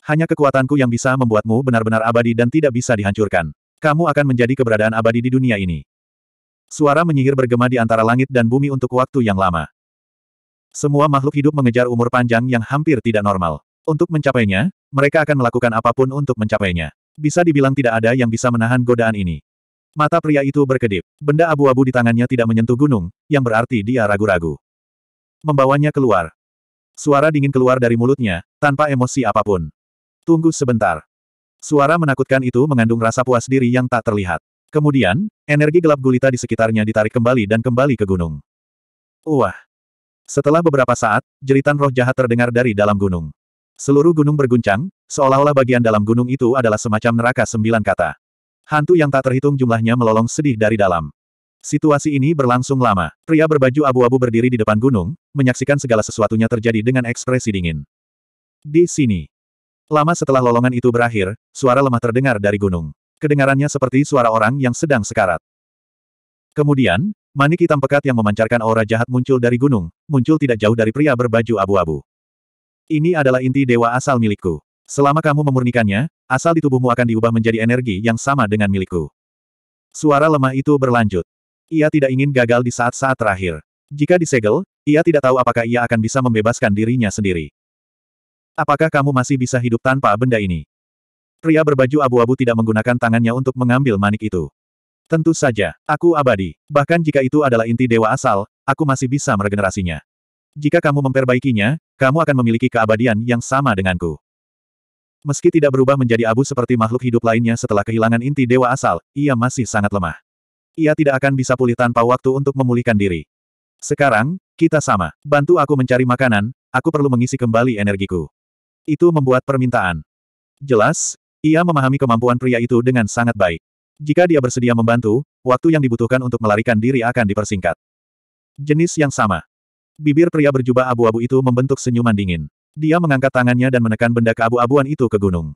Hanya kekuatanku yang bisa membuatmu benar-benar abadi dan tidak bisa dihancurkan. Kamu akan menjadi keberadaan abadi di dunia ini. Suara menyihir bergema di antara langit dan bumi untuk waktu yang lama. Semua makhluk hidup mengejar umur panjang yang hampir tidak normal. Untuk mencapainya, mereka akan melakukan apapun untuk mencapainya. Bisa dibilang tidak ada yang bisa menahan godaan ini. Mata pria itu berkedip. Benda abu-abu di tangannya tidak menyentuh gunung, yang berarti dia ragu-ragu. Membawanya keluar. Suara dingin keluar dari mulutnya, tanpa emosi apapun. Tunggu sebentar. Suara menakutkan itu mengandung rasa puas diri yang tak terlihat. Kemudian, energi gelap gulita di sekitarnya ditarik kembali dan kembali ke gunung. Wah! Setelah beberapa saat, jeritan roh jahat terdengar dari dalam gunung. Seluruh gunung berguncang, seolah-olah bagian dalam gunung itu adalah semacam neraka sembilan kata. Hantu yang tak terhitung jumlahnya melolong sedih dari dalam. Situasi ini berlangsung lama. Pria berbaju abu-abu berdiri di depan gunung, menyaksikan segala sesuatunya terjadi dengan ekspresi dingin. Di sini, Lama setelah lolongan itu berakhir, suara lemah terdengar dari gunung. Kedengarannya seperti suara orang yang sedang sekarat. Kemudian, manik hitam pekat yang memancarkan aura jahat muncul dari gunung, muncul tidak jauh dari pria berbaju abu-abu. Ini adalah inti dewa asal milikku. Selama kamu memurnikannya, asal di tubuhmu akan diubah menjadi energi yang sama dengan milikku. Suara lemah itu berlanjut. Ia tidak ingin gagal di saat-saat terakhir. Jika disegel, ia tidak tahu apakah ia akan bisa membebaskan dirinya sendiri. Apakah kamu masih bisa hidup tanpa benda ini? Pria berbaju abu-abu tidak menggunakan tangannya untuk mengambil manik itu. Tentu saja, aku abadi. Bahkan jika itu adalah inti dewa asal, aku masih bisa meregenerasinya. Jika kamu memperbaikinya, kamu akan memiliki keabadian yang sama denganku. Meski tidak berubah menjadi abu seperti makhluk hidup lainnya setelah kehilangan inti dewa asal, ia masih sangat lemah. Ia tidak akan bisa pulih tanpa waktu untuk memulihkan diri. Sekarang, kita sama. Bantu aku mencari makanan, aku perlu mengisi kembali energiku. Itu membuat permintaan. Jelas, ia memahami kemampuan pria itu dengan sangat baik. Jika dia bersedia membantu, waktu yang dibutuhkan untuk melarikan diri akan dipersingkat. Jenis yang sama. Bibir pria berjubah abu-abu itu membentuk senyuman dingin. Dia mengangkat tangannya dan menekan benda keabu-abuan itu ke gunung.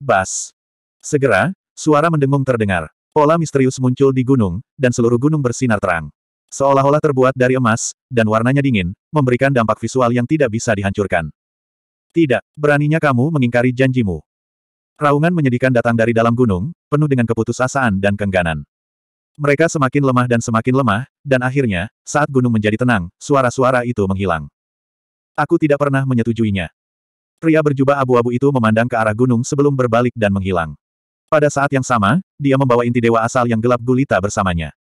Bas. Segera, suara mendengung terdengar. Pola misterius muncul di gunung, dan seluruh gunung bersinar terang. Seolah-olah terbuat dari emas, dan warnanya dingin, memberikan dampak visual yang tidak bisa dihancurkan. Tidak, beraninya kamu mengingkari janjimu. Raungan menyedihkan datang dari dalam gunung, penuh dengan keputusasaan dan kengganan. Mereka semakin lemah dan semakin lemah, dan akhirnya, saat gunung menjadi tenang, suara-suara itu menghilang. Aku tidak pernah menyetujuinya. Pria berjubah abu-abu itu memandang ke arah gunung sebelum berbalik dan menghilang. Pada saat yang sama, dia membawa inti dewa asal yang gelap gulita bersamanya.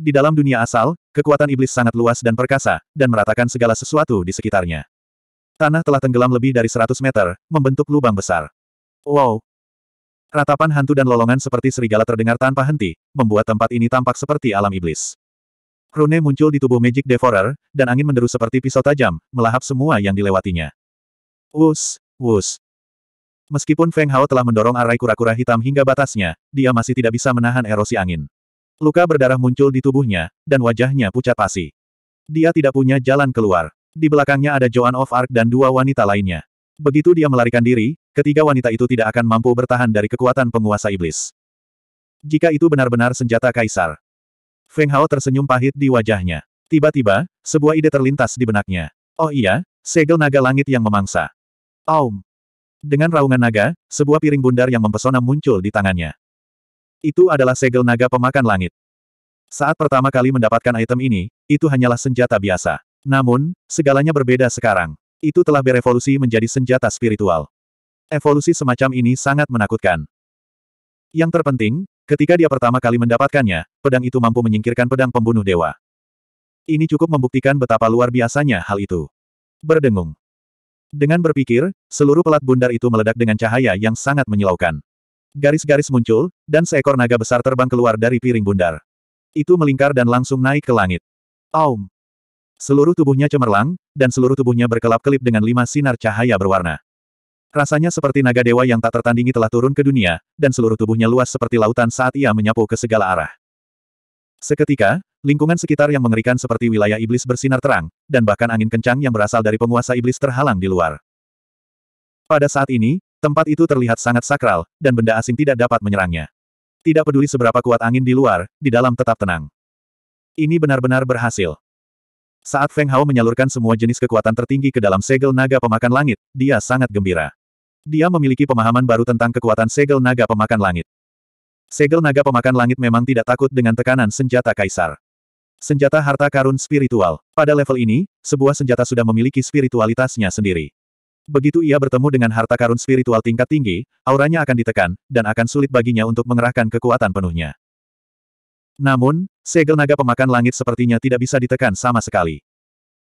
Di dalam dunia asal, kekuatan iblis sangat luas dan perkasa, dan meratakan segala sesuatu di sekitarnya. Tanah telah tenggelam lebih dari 100 meter, membentuk lubang besar. Wow! Ratapan hantu dan lolongan seperti serigala terdengar tanpa henti, membuat tempat ini tampak seperti alam iblis. Rune muncul di tubuh Magic Devourer, dan angin menderu seperti pisau tajam, melahap semua yang dilewatinya. Wus, wus. Meskipun Feng Hao telah mendorong arai kura-kura hitam hingga batasnya, dia masih tidak bisa menahan erosi angin. Luka berdarah muncul di tubuhnya, dan wajahnya pucat pasi. Dia tidak punya jalan keluar. Di belakangnya ada Joan of Arc dan dua wanita lainnya. Begitu dia melarikan diri, ketiga wanita itu tidak akan mampu bertahan dari kekuatan penguasa iblis. Jika itu benar-benar senjata kaisar. Feng Hao tersenyum pahit di wajahnya. Tiba-tiba, sebuah ide terlintas di benaknya. Oh iya, segel naga langit yang memangsa. Aum. Dengan raungan naga, sebuah piring bundar yang mempesona muncul di tangannya. Itu adalah segel naga pemakan langit. Saat pertama kali mendapatkan item ini, itu hanyalah senjata biasa. Namun, segalanya berbeda sekarang. Itu telah berevolusi menjadi senjata spiritual. Evolusi semacam ini sangat menakutkan. Yang terpenting, ketika dia pertama kali mendapatkannya, pedang itu mampu menyingkirkan pedang pembunuh dewa. Ini cukup membuktikan betapa luar biasanya hal itu. Berdengung. Dengan berpikir, seluruh pelat bundar itu meledak dengan cahaya yang sangat menyilaukan. Garis-garis muncul, dan seekor naga besar terbang keluar dari piring bundar. Itu melingkar dan langsung naik ke langit. Aum! Seluruh tubuhnya cemerlang, dan seluruh tubuhnya berkelap-kelip dengan lima sinar cahaya berwarna. Rasanya seperti naga dewa yang tak tertandingi telah turun ke dunia, dan seluruh tubuhnya luas seperti lautan saat ia menyapu ke segala arah. Seketika, lingkungan sekitar yang mengerikan seperti wilayah iblis bersinar terang, dan bahkan angin kencang yang berasal dari penguasa iblis terhalang di luar. Pada saat ini, tempat itu terlihat sangat sakral, dan benda asing tidak dapat menyerangnya. Tidak peduli seberapa kuat angin di luar, di dalam tetap tenang. Ini benar-benar berhasil. Saat Feng Hao menyalurkan semua jenis kekuatan tertinggi ke dalam segel naga pemakan langit, dia sangat gembira. Dia memiliki pemahaman baru tentang kekuatan segel naga pemakan langit. Segel naga pemakan langit memang tidak takut dengan tekanan senjata kaisar. Senjata harta karun spiritual. Pada level ini, sebuah senjata sudah memiliki spiritualitasnya sendiri. Begitu ia bertemu dengan harta karun spiritual tingkat tinggi, auranya akan ditekan, dan akan sulit baginya untuk mengerahkan kekuatan penuhnya. Namun, segel naga pemakan langit sepertinya tidak bisa ditekan sama sekali.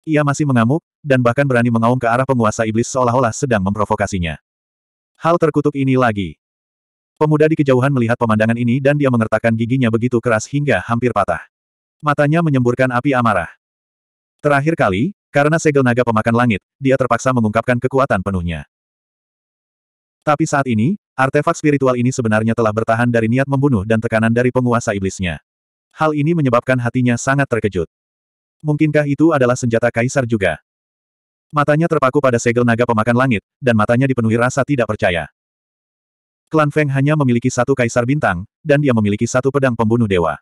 Ia masih mengamuk, dan bahkan berani mengaum ke arah penguasa iblis seolah-olah sedang memprovokasinya. Hal terkutuk ini lagi. Pemuda di kejauhan melihat pemandangan ini dan dia mengertakkan giginya begitu keras hingga hampir patah. Matanya menyemburkan api amarah. Terakhir kali, karena segel naga pemakan langit, dia terpaksa mengungkapkan kekuatan penuhnya. Tapi saat ini, artefak spiritual ini sebenarnya telah bertahan dari niat membunuh dan tekanan dari penguasa iblisnya. Hal ini menyebabkan hatinya sangat terkejut. Mungkinkah itu adalah senjata kaisar juga? Matanya terpaku pada segel naga pemakan langit, dan matanya dipenuhi rasa tidak percaya. Klan Feng hanya memiliki satu kaisar bintang, dan dia memiliki satu pedang pembunuh dewa.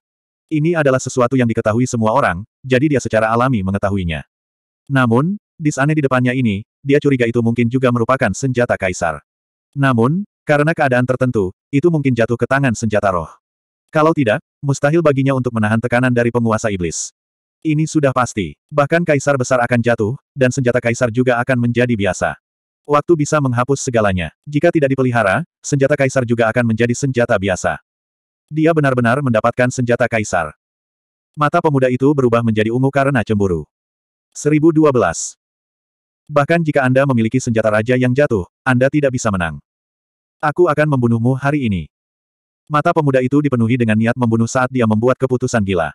Ini adalah sesuatu yang diketahui semua orang, jadi dia secara alami mengetahuinya. Namun, disane di depannya ini, dia curiga itu mungkin juga merupakan senjata kaisar. Namun, karena keadaan tertentu, itu mungkin jatuh ke tangan senjata roh. Kalau tidak, mustahil baginya untuk menahan tekanan dari penguasa iblis. Ini sudah pasti. Bahkan kaisar besar akan jatuh, dan senjata kaisar juga akan menjadi biasa. Waktu bisa menghapus segalanya. Jika tidak dipelihara, senjata kaisar juga akan menjadi senjata biasa. Dia benar-benar mendapatkan senjata kaisar. Mata pemuda itu berubah menjadi ungu karena cemburu. 1012. Bahkan jika Anda memiliki senjata raja yang jatuh, Anda tidak bisa menang. Aku akan membunuhmu hari ini. Mata pemuda itu dipenuhi dengan niat membunuh saat dia membuat keputusan gila.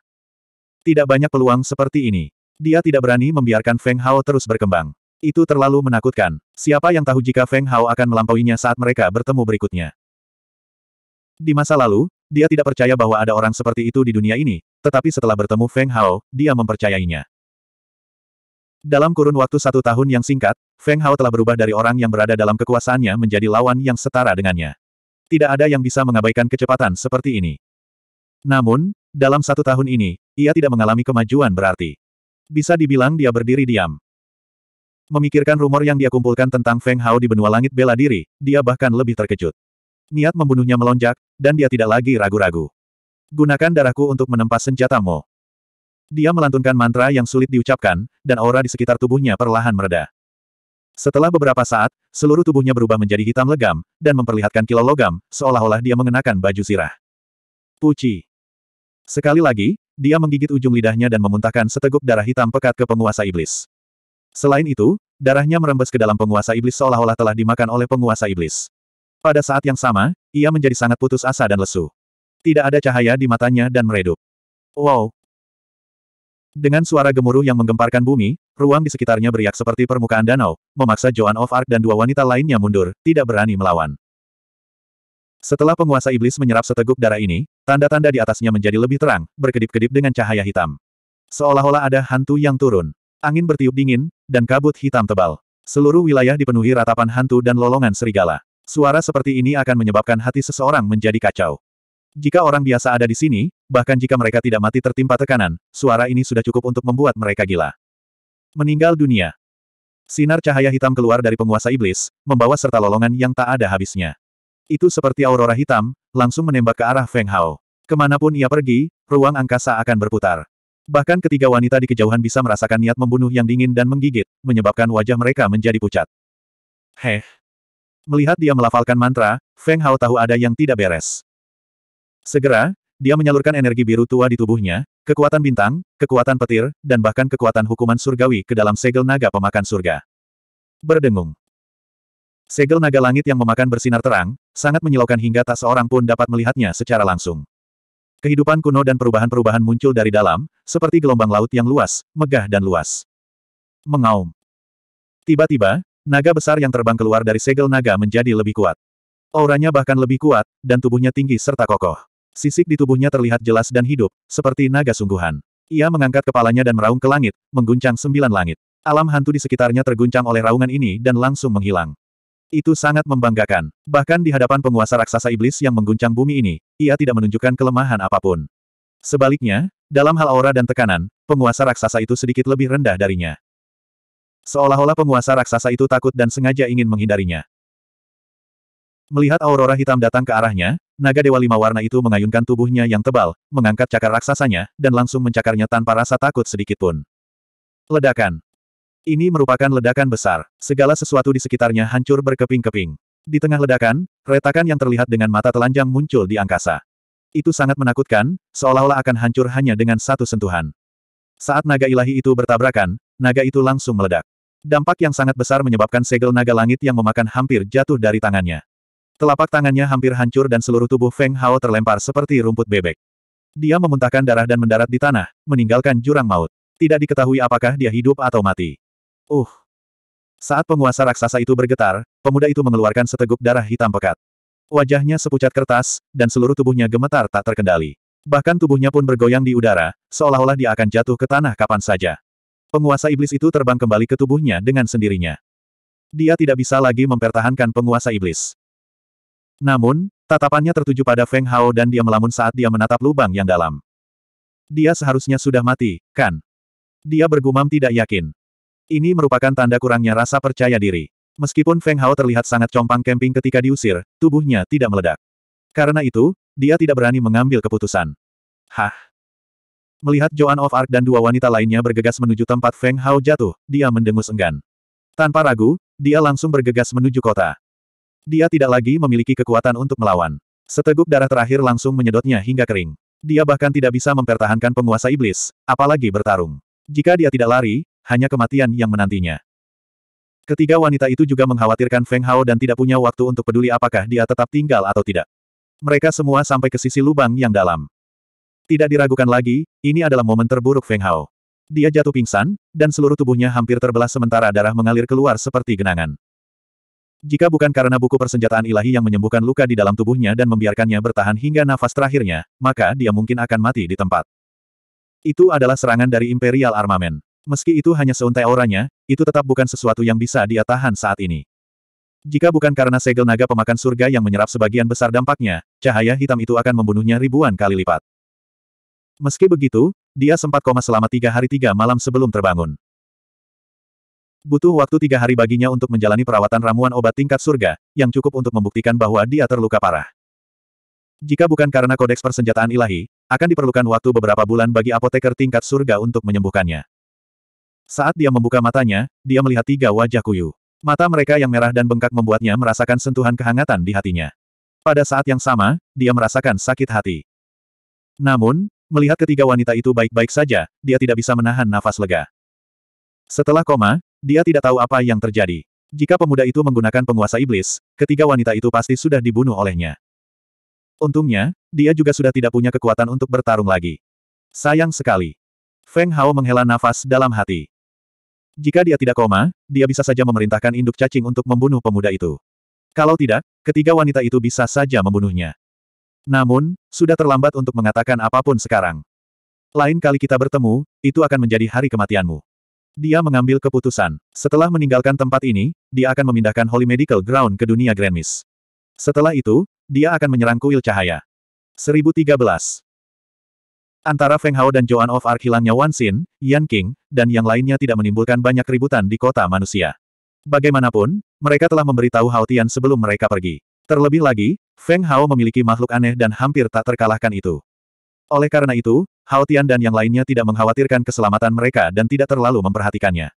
Tidak banyak peluang seperti ini. Dia tidak berani membiarkan Feng Hao terus berkembang. Itu terlalu menakutkan. Siapa yang tahu jika Feng Hao akan melampauinya saat mereka bertemu berikutnya. Di masa lalu, dia tidak percaya bahwa ada orang seperti itu di dunia ini, tetapi setelah bertemu Feng Hao, dia mempercayainya. Dalam kurun waktu satu tahun yang singkat, Feng Hao telah berubah dari orang yang berada dalam kekuasaannya menjadi lawan yang setara dengannya. Tidak ada yang bisa mengabaikan kecepatan seperti ini. Namun, dalam satu tahun ini, ia tidak mengalami kemajuan berarti. Bisa dibilang dia berdiri diam. Memikirkan rumor yang dia kumpulkan tentang Feng Hao di benua langit bela diri, dia bahkan lebih terkejut. Niat membunuhnya melonjak, dan dia tidak lagi ragu-ragu. Gunakan darahku untuk menempas senjatamu. Dia melantunkan mantra yang sulit diucapkan, dan aura di sekitar tubuhnya perlahan meredah. Setelah beberapa saat, seluruh tubuhnya berubah menjadi hitam legam, dan memperlihatkan kilau logam, seolah-olah dia mengenakan baju sirah. Puci. Sekali lagi, dia menggigit ujung lidahnya dan memuntahkan seteguk darah hitam pekat ke penguasa iblis. Selain itu, darahnya merembes ke dalam penguasa iblis seolah-olah telah dimakan oleh penguasa iblis. Pada saat yang sama, ia menjadi sangat putus asa dan lesu. Tidak ada cahaya di matanya dan meredup. Wow, dengan suara gemuruh yang menggemparkan bumi, ruang di sekitarnya beriak seperti permukaan danau, memaksa Joan of Arc dan dua wanita lainnya mundur, tidak berani melawan. Setelah penguasa iblis menyerap seteguk darah ini, tanda-tanda di atasnya menjadi lebih terang, berkedip-kedip dengan cahaya hitam. Seolah-olah ada hantu yang turun. Angin bertiup dingin, dan kabut hitam tebal. Seluruh wilayah dipenuhi ratapan hantu dan lolongan serigala. Suara seperti ini akan menyebabkan hati seseorang menjadi kacau. Jika orang biasa ada di sini, bahkan jika mereka tidak mati tertimpa tekanan, suara ini sudah cukup untuk membuat mereka gila. Meninggal dunia. Sinar cahaya hitam keluar dari penguasa iblis, membawa serta lolongan yang tak ada habisnya. Itu seperti aurora hitam, langsung menembak ke arah Feng Hao. Kemanapun ia pergi, ruang angkasa akan berputar. Bahkan ketiga wanita di kejauhan bisa merasakan niat membunuh yang dingin dan menggigit, menyebabkan wajah mereka menjadi pucat. Heh. Melihat dia melafalkan mantra, Feng Hao tahu ada yang tidak beres. Segera, dia menyalurkan energi biru tua di tubuhnya, kekuatan bintang, kekuatan petir, dan bahkan kekuatan hukuman surgawi ke dalam segel naga pemakan surga. Berdengung. Segel naga langit yang memakan bersinar terang, sangat menyilaukan hingga tak seorang pun dapat melihatnya secara langsung. Kehidupan kuno dan perubahan-perubahan muncul dari dalam, seperti gelombang laut yang luas, megah dan luas. Mengaum. Tiba-tiba, naga besar yang terbang keluar dari segel naga menjadi lebih kuat. Auranya bahkan lebih kuat, dan tubuhnya tinggi serta kokoh. Sisik di tubuhnya terlihat jelas dan hidup, seperti naga sungguhan. Ia mengangkat kepalanya dan meraung ke langit, mengguncang sembilan langit. Alam hantu di sekitarnya terguncang oleh raungan ini dan langsung menghilang. Itu sangat membanggakan. Bahkan di hadapan penguasa raksasa iblis yang mengguncang bumi ini, ia tidak menunjukkan kelemahan apapun. Sebaliknya, dalam hal aura dan tekanan, penguasa raksasa itu sedikit lebih rendah darinya. Seolah-olah penguasa raksasa itu takut dan sengaja ingin menghindarinya. Melihat aurora hitam datang ke arahnya, naga dewa lima warna itu mengayunkan tubuhnya yang tebal, mengangkat cakar raksasanya, dan langsung mencakarnya tanpa rasa takut sedikitpun. Ledakan. Ini merupakan ledakan besar. Segala sesuatu di sekitarnya hancur berkeping-keping. Di tengah ledakan, retakan yang terlihat dengan mata telanjang muncul di angkasa. Itu sangat menakutkan, seolah-olah akan hancur hanya dengan satu sentuhan. Saat naga ilahi itu bertabrakan, naga itu langsung meledak. Dampak yang sangat besar menyebabkan segel naga langit yang memakan hampir jatuh dari tangannya. Telapak tangannya hampir hancur dan seluruh tubuh Feng Hao terlempar seperti rumput bebek. Dia memuntahkan darah dan mendarat di tanah, meninggalkan jurang maut. Tidak diketahui apakah dia hidup atau mati. Uh! Saat penguasa raksasa itu bergetar, pemuda itu mengeluarkan seteguk darah hitam pekat. Wajahnya sepucat kertas, dan seluruh tubuhnya gemetar tak terkendali. Bahkan tubuhnya pun bergoyang di udara, seolah-olah dia akan jatuh ke tanah kapan saja. Penguasa iblis itu terbang kembali ke tubuhnya dengan sendirinya. Dia tidak bisa lagi mempertahankan penguasa iblis. Namun, tatapannya tertuju pada Feng Hao dan dia melamun saat dia menatap lubang yang dalam. Dia seharusnya sudah mati, kan? Dia bergumam tidak yakin. Ini merupakan tanda kurangnya rasa percaya diri. Meskipun Feng Hao terlihat sangat compang camping ketika diusir, tubuhnya tidak meledak. Karena itu, dia tidak berani mengambil keputusan. Hah? Melihat Joan of Arc dan dua wanita lainnya bergegas menuju tempat Feng Hao jatuh, dia mendengus enggan. Tanpa ragu, dia langsung bergegas menuju kota. Dia tidak lagi memiliki kekuatan untuk melawan. Seteguk darah terakhir langsung menyedotnya hingga kering. Dia bahkan tidak bisa mempertahankan penguasa iblis, apalagi bertarung. Jika dia tidak lari, hanya kematian yang menantinya. Ketiga wanita itu juga mengkhawatirkan Feng Hao dan tidak punya waktu untuk peduli apakah dia tetap tinggal atau tidak. Mereka semua sampai ke sisi lubang yang dalam. Tidak diragukan lagi, ini adalah momen terburuk Feng Hao. Dia jatuh pingsan, dan seluruh tubuhnya hampir terbelah sementara darah mengalir keluar seperti genangan. Jika bukan karena buku persenjataan ilahi yang menyembuhkan luka di dalam tubuhnya dan membiarkannya bertahan hingga nafas terakhirnya, maka dia mungkin akan mati di tempat. Itu adalah serangan dari Imperial Armamen. Meski itu hanya seuntai auranya, itu tetap bukan sesuatu yang bisa dia tahan saat ini. Jika bukan karena segel naga pemakan surga yang menyerap sebagian besar dampaknya, cahaya hitam itu akan membunuhnya ribuan kali lipat. Meski begitu, dia sempat koma selama tiga hari tiga malam sebelum terbangun. Butuh waktu tiga hari baginya untuk menjalani perawatan ramuan obat tingkat surga, yang cukup untuk membuktikan bahwa dia terluka parah. Jika bukan karena kodeks persenjataan ilahi, akan diperlukan waktu beberapa bulan bagi apoteker tingkat surga untuk menyembuhkannya. Saat dia membuka matanya, dia melihat tiga wajah kuyu. Mata mereka yang merah dan bengkak membuatnya merasakan sentuhan kehangatan di hatinya. Pada saat yang sama, dia merasakan sakit hati. Namun, melihat ketiga wanita itu baik-baik saja, dia tidak bisa menahan nafas lega. Setelah koma, dia tidak tahu apa yang terjadi. Jika pemuda itu menggunakan penguasa iblis, ketiga wanita itu pasti sudah dibunuh olehnya. Untungnya, dia juga sudah tidak punya kekuatan untuk bertarung lagi. Sayang sekali. Feng Hao menghela nafas dalam hati. Jika dia tidak koma, dia bisa saja memerintahkan induk cacing untuk membunuh pemuda itu. Kalau tidak, ketiga wanita itu bisa saja membunuhnya. Namun, sudah terlambat untuk mengatakan apapun sekarang. Lain kali kita bertemu, itu akan menjadi hari kematianmu. Dia mengambil keputusan. Setelah meninggalkan tempat ini, dia akan memindahkan Holy Medical Ground ke dunia Grand Miss. Setelah itu, dia akan menyerang kuil cahaya. 1013. Antara Feng Hao dan Joan of Arc hilangnya Wan Xin, Yan King, dan yang lainnya tidak menimbulkan banyak keributan di kota manusia. Bagaimanapun, mereka telah memberitahu Hao Tian sebelum mereka pergi. Terlebih lagi, Feng Hao memiliki makhluk aneh dan hampir tak terkalahkan itu. Oleh karena itu, Hao Tian dan yang lainnya tidak mengkhawatirkan keselamatan mereka dan tidak terlalu memperhatikannya.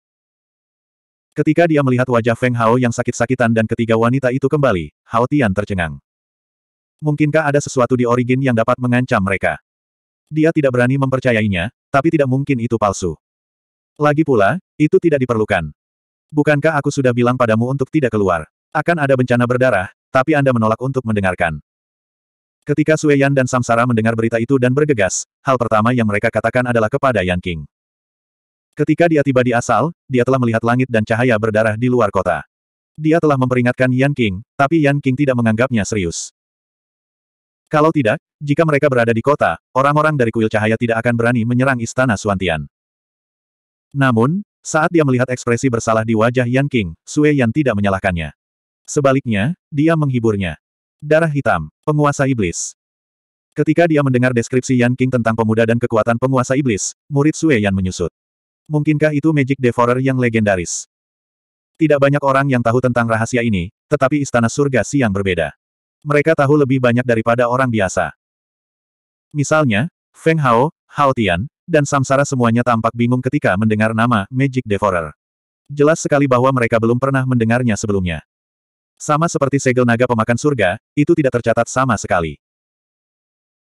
Ketika dia melihat wajah Feng Hao yang sakit-sakitan dan ketiga wanita itu kembali, Hao Tian tercengang. Mungkinkah ada sesuatu di origin yang dapat mengancam mereka? Dia tidak berani mempercayainya, tapi tidak mungkin itu palsu. Lagi pula, itu tidak diperlukan. Bukankah aku sudah bilang padamu untuk tidak keluar? Akan ada bencana berdarah, tapi Anda menolak untuk mendengarkan. Ketika Sue Yan dan Samsara mendengar berita itu dan bergegas, hal pertama yang mereka katakan adalah kepada Yan King. Ketika dia tiba di asal, dia telah melihat langit dan cahaya berdarah di luar kota. Dia telah memperingatkan Yan King, tapi Yan King tidak menganggapnya serius. Kalau tidak, jika mereka berada di kota, orang-orang dari kuil cahaya tidak akan berani menyerang istana Suantian. Namun, saat dia melihat ekspresi bersalah di wajah Yan King, Sue Yan tidak menyalahkannya. Sebaliknya, dia menghiburnya. Darah hitam, penguasa iblis. Ketika dia mendengar deskripsi Yan King tentang pemuda dan kekuatan penguasa iblis, murid Sue Yan menyusut. Mungkinkah itu Magic Devourer yang legendaris? Tidak banyak orang yang tahu tentang rahasia ini, tetapi istana surga siang berbeda. Mereka tahu lebih banyak daripada orang biasa. Misalnya, Feng Hao, Hao Tian, dan Samsara semuanya tampak bingung ketika mendengar nama Magic Devourer. Jelas sekali bahwa mereka belum pernah mendengarnya sebelumnya. Sama seperti segel naga pemakan surga, itu tidak tercatat sama sekali.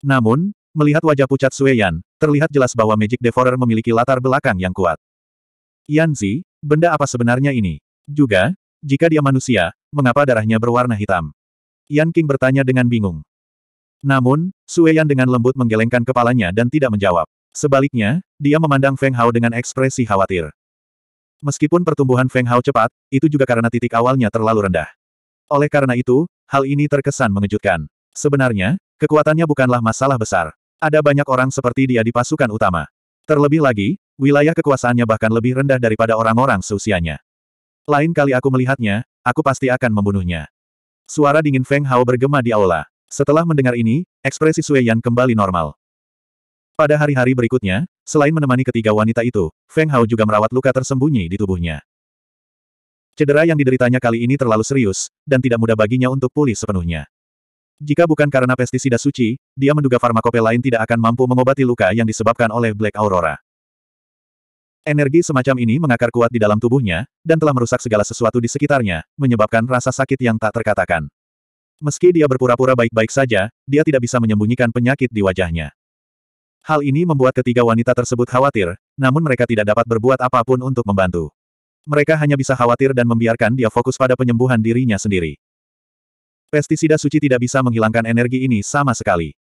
Namun, melihat wajah pucat Sueyan, terlihat jelas bahwa Magic Devourer memiliki latar belakang yang kuat. Yanzi, benda apa sebenarnya ini? Juga, jika dia manusia, mengapa darahnya berwarna hitam? Yan King bertanya dengan bingung. Namun, Sueyan dengan lembut menggelengkan kepalanya dan tidak menjawab. Sebaliknya, dia memandang Feng Hao dengan ekspresi khawatir. Meskipun pertumbuhan Feng Hao cepat, itu juga karena titik awalnya terlalu rendah. Oleh karena itu, hal ini terkesan mengejutkan. Sebenarnya, kekuatannya bukanlah masalah besar. Ada banyak orang seperti dia di pasukan utama. Terlebih lagi, wilayah kekuasaannya bahkan lebih rendah daripada orang-orang seusianya. Lain kali aku melihatnya, aku pasti akan membunuhnya. Suara dingin Feng Hao bergema di aula. Setelah mendengar ini, ekspresi Sui Yan kembali normal. Pada hari-hari berikutnya, selain menemani ketiga wanita itu, Feng Hao juga merawat luka tersembunyi di tubuhnya. Cedera yang dideritanya kali ini terlalu serius, dan tidak mudah baginya untuk pulih sepenuhnya. Jika bukan karena pestisida suci, dia menduga farmakope lain tidak akan mampu mengobati luka yang disebabkan oleh Black Aurora. Energi semacam ini mengakar kuat di dalam tubuhnya, dan telah merusak segala sesuatu di sekitarnya, menyebabkan rasa sakit yang tak terkatakan. Meski dia berpura-pura baik-baik saja, dia tidak bisa menyembunyikan penyakit di wajahnya. Hal ini membuat ketiga wanita tersebut khawatir, namun mereka tidak dapat berbuat apapun untuk membantu. Mereka hanya bisa khawatir dan membiarkan dia fokus pada penyembuhan dirinya sendiri. Pestisida suci tidak bisa menghilangkan energi ini sama sekali.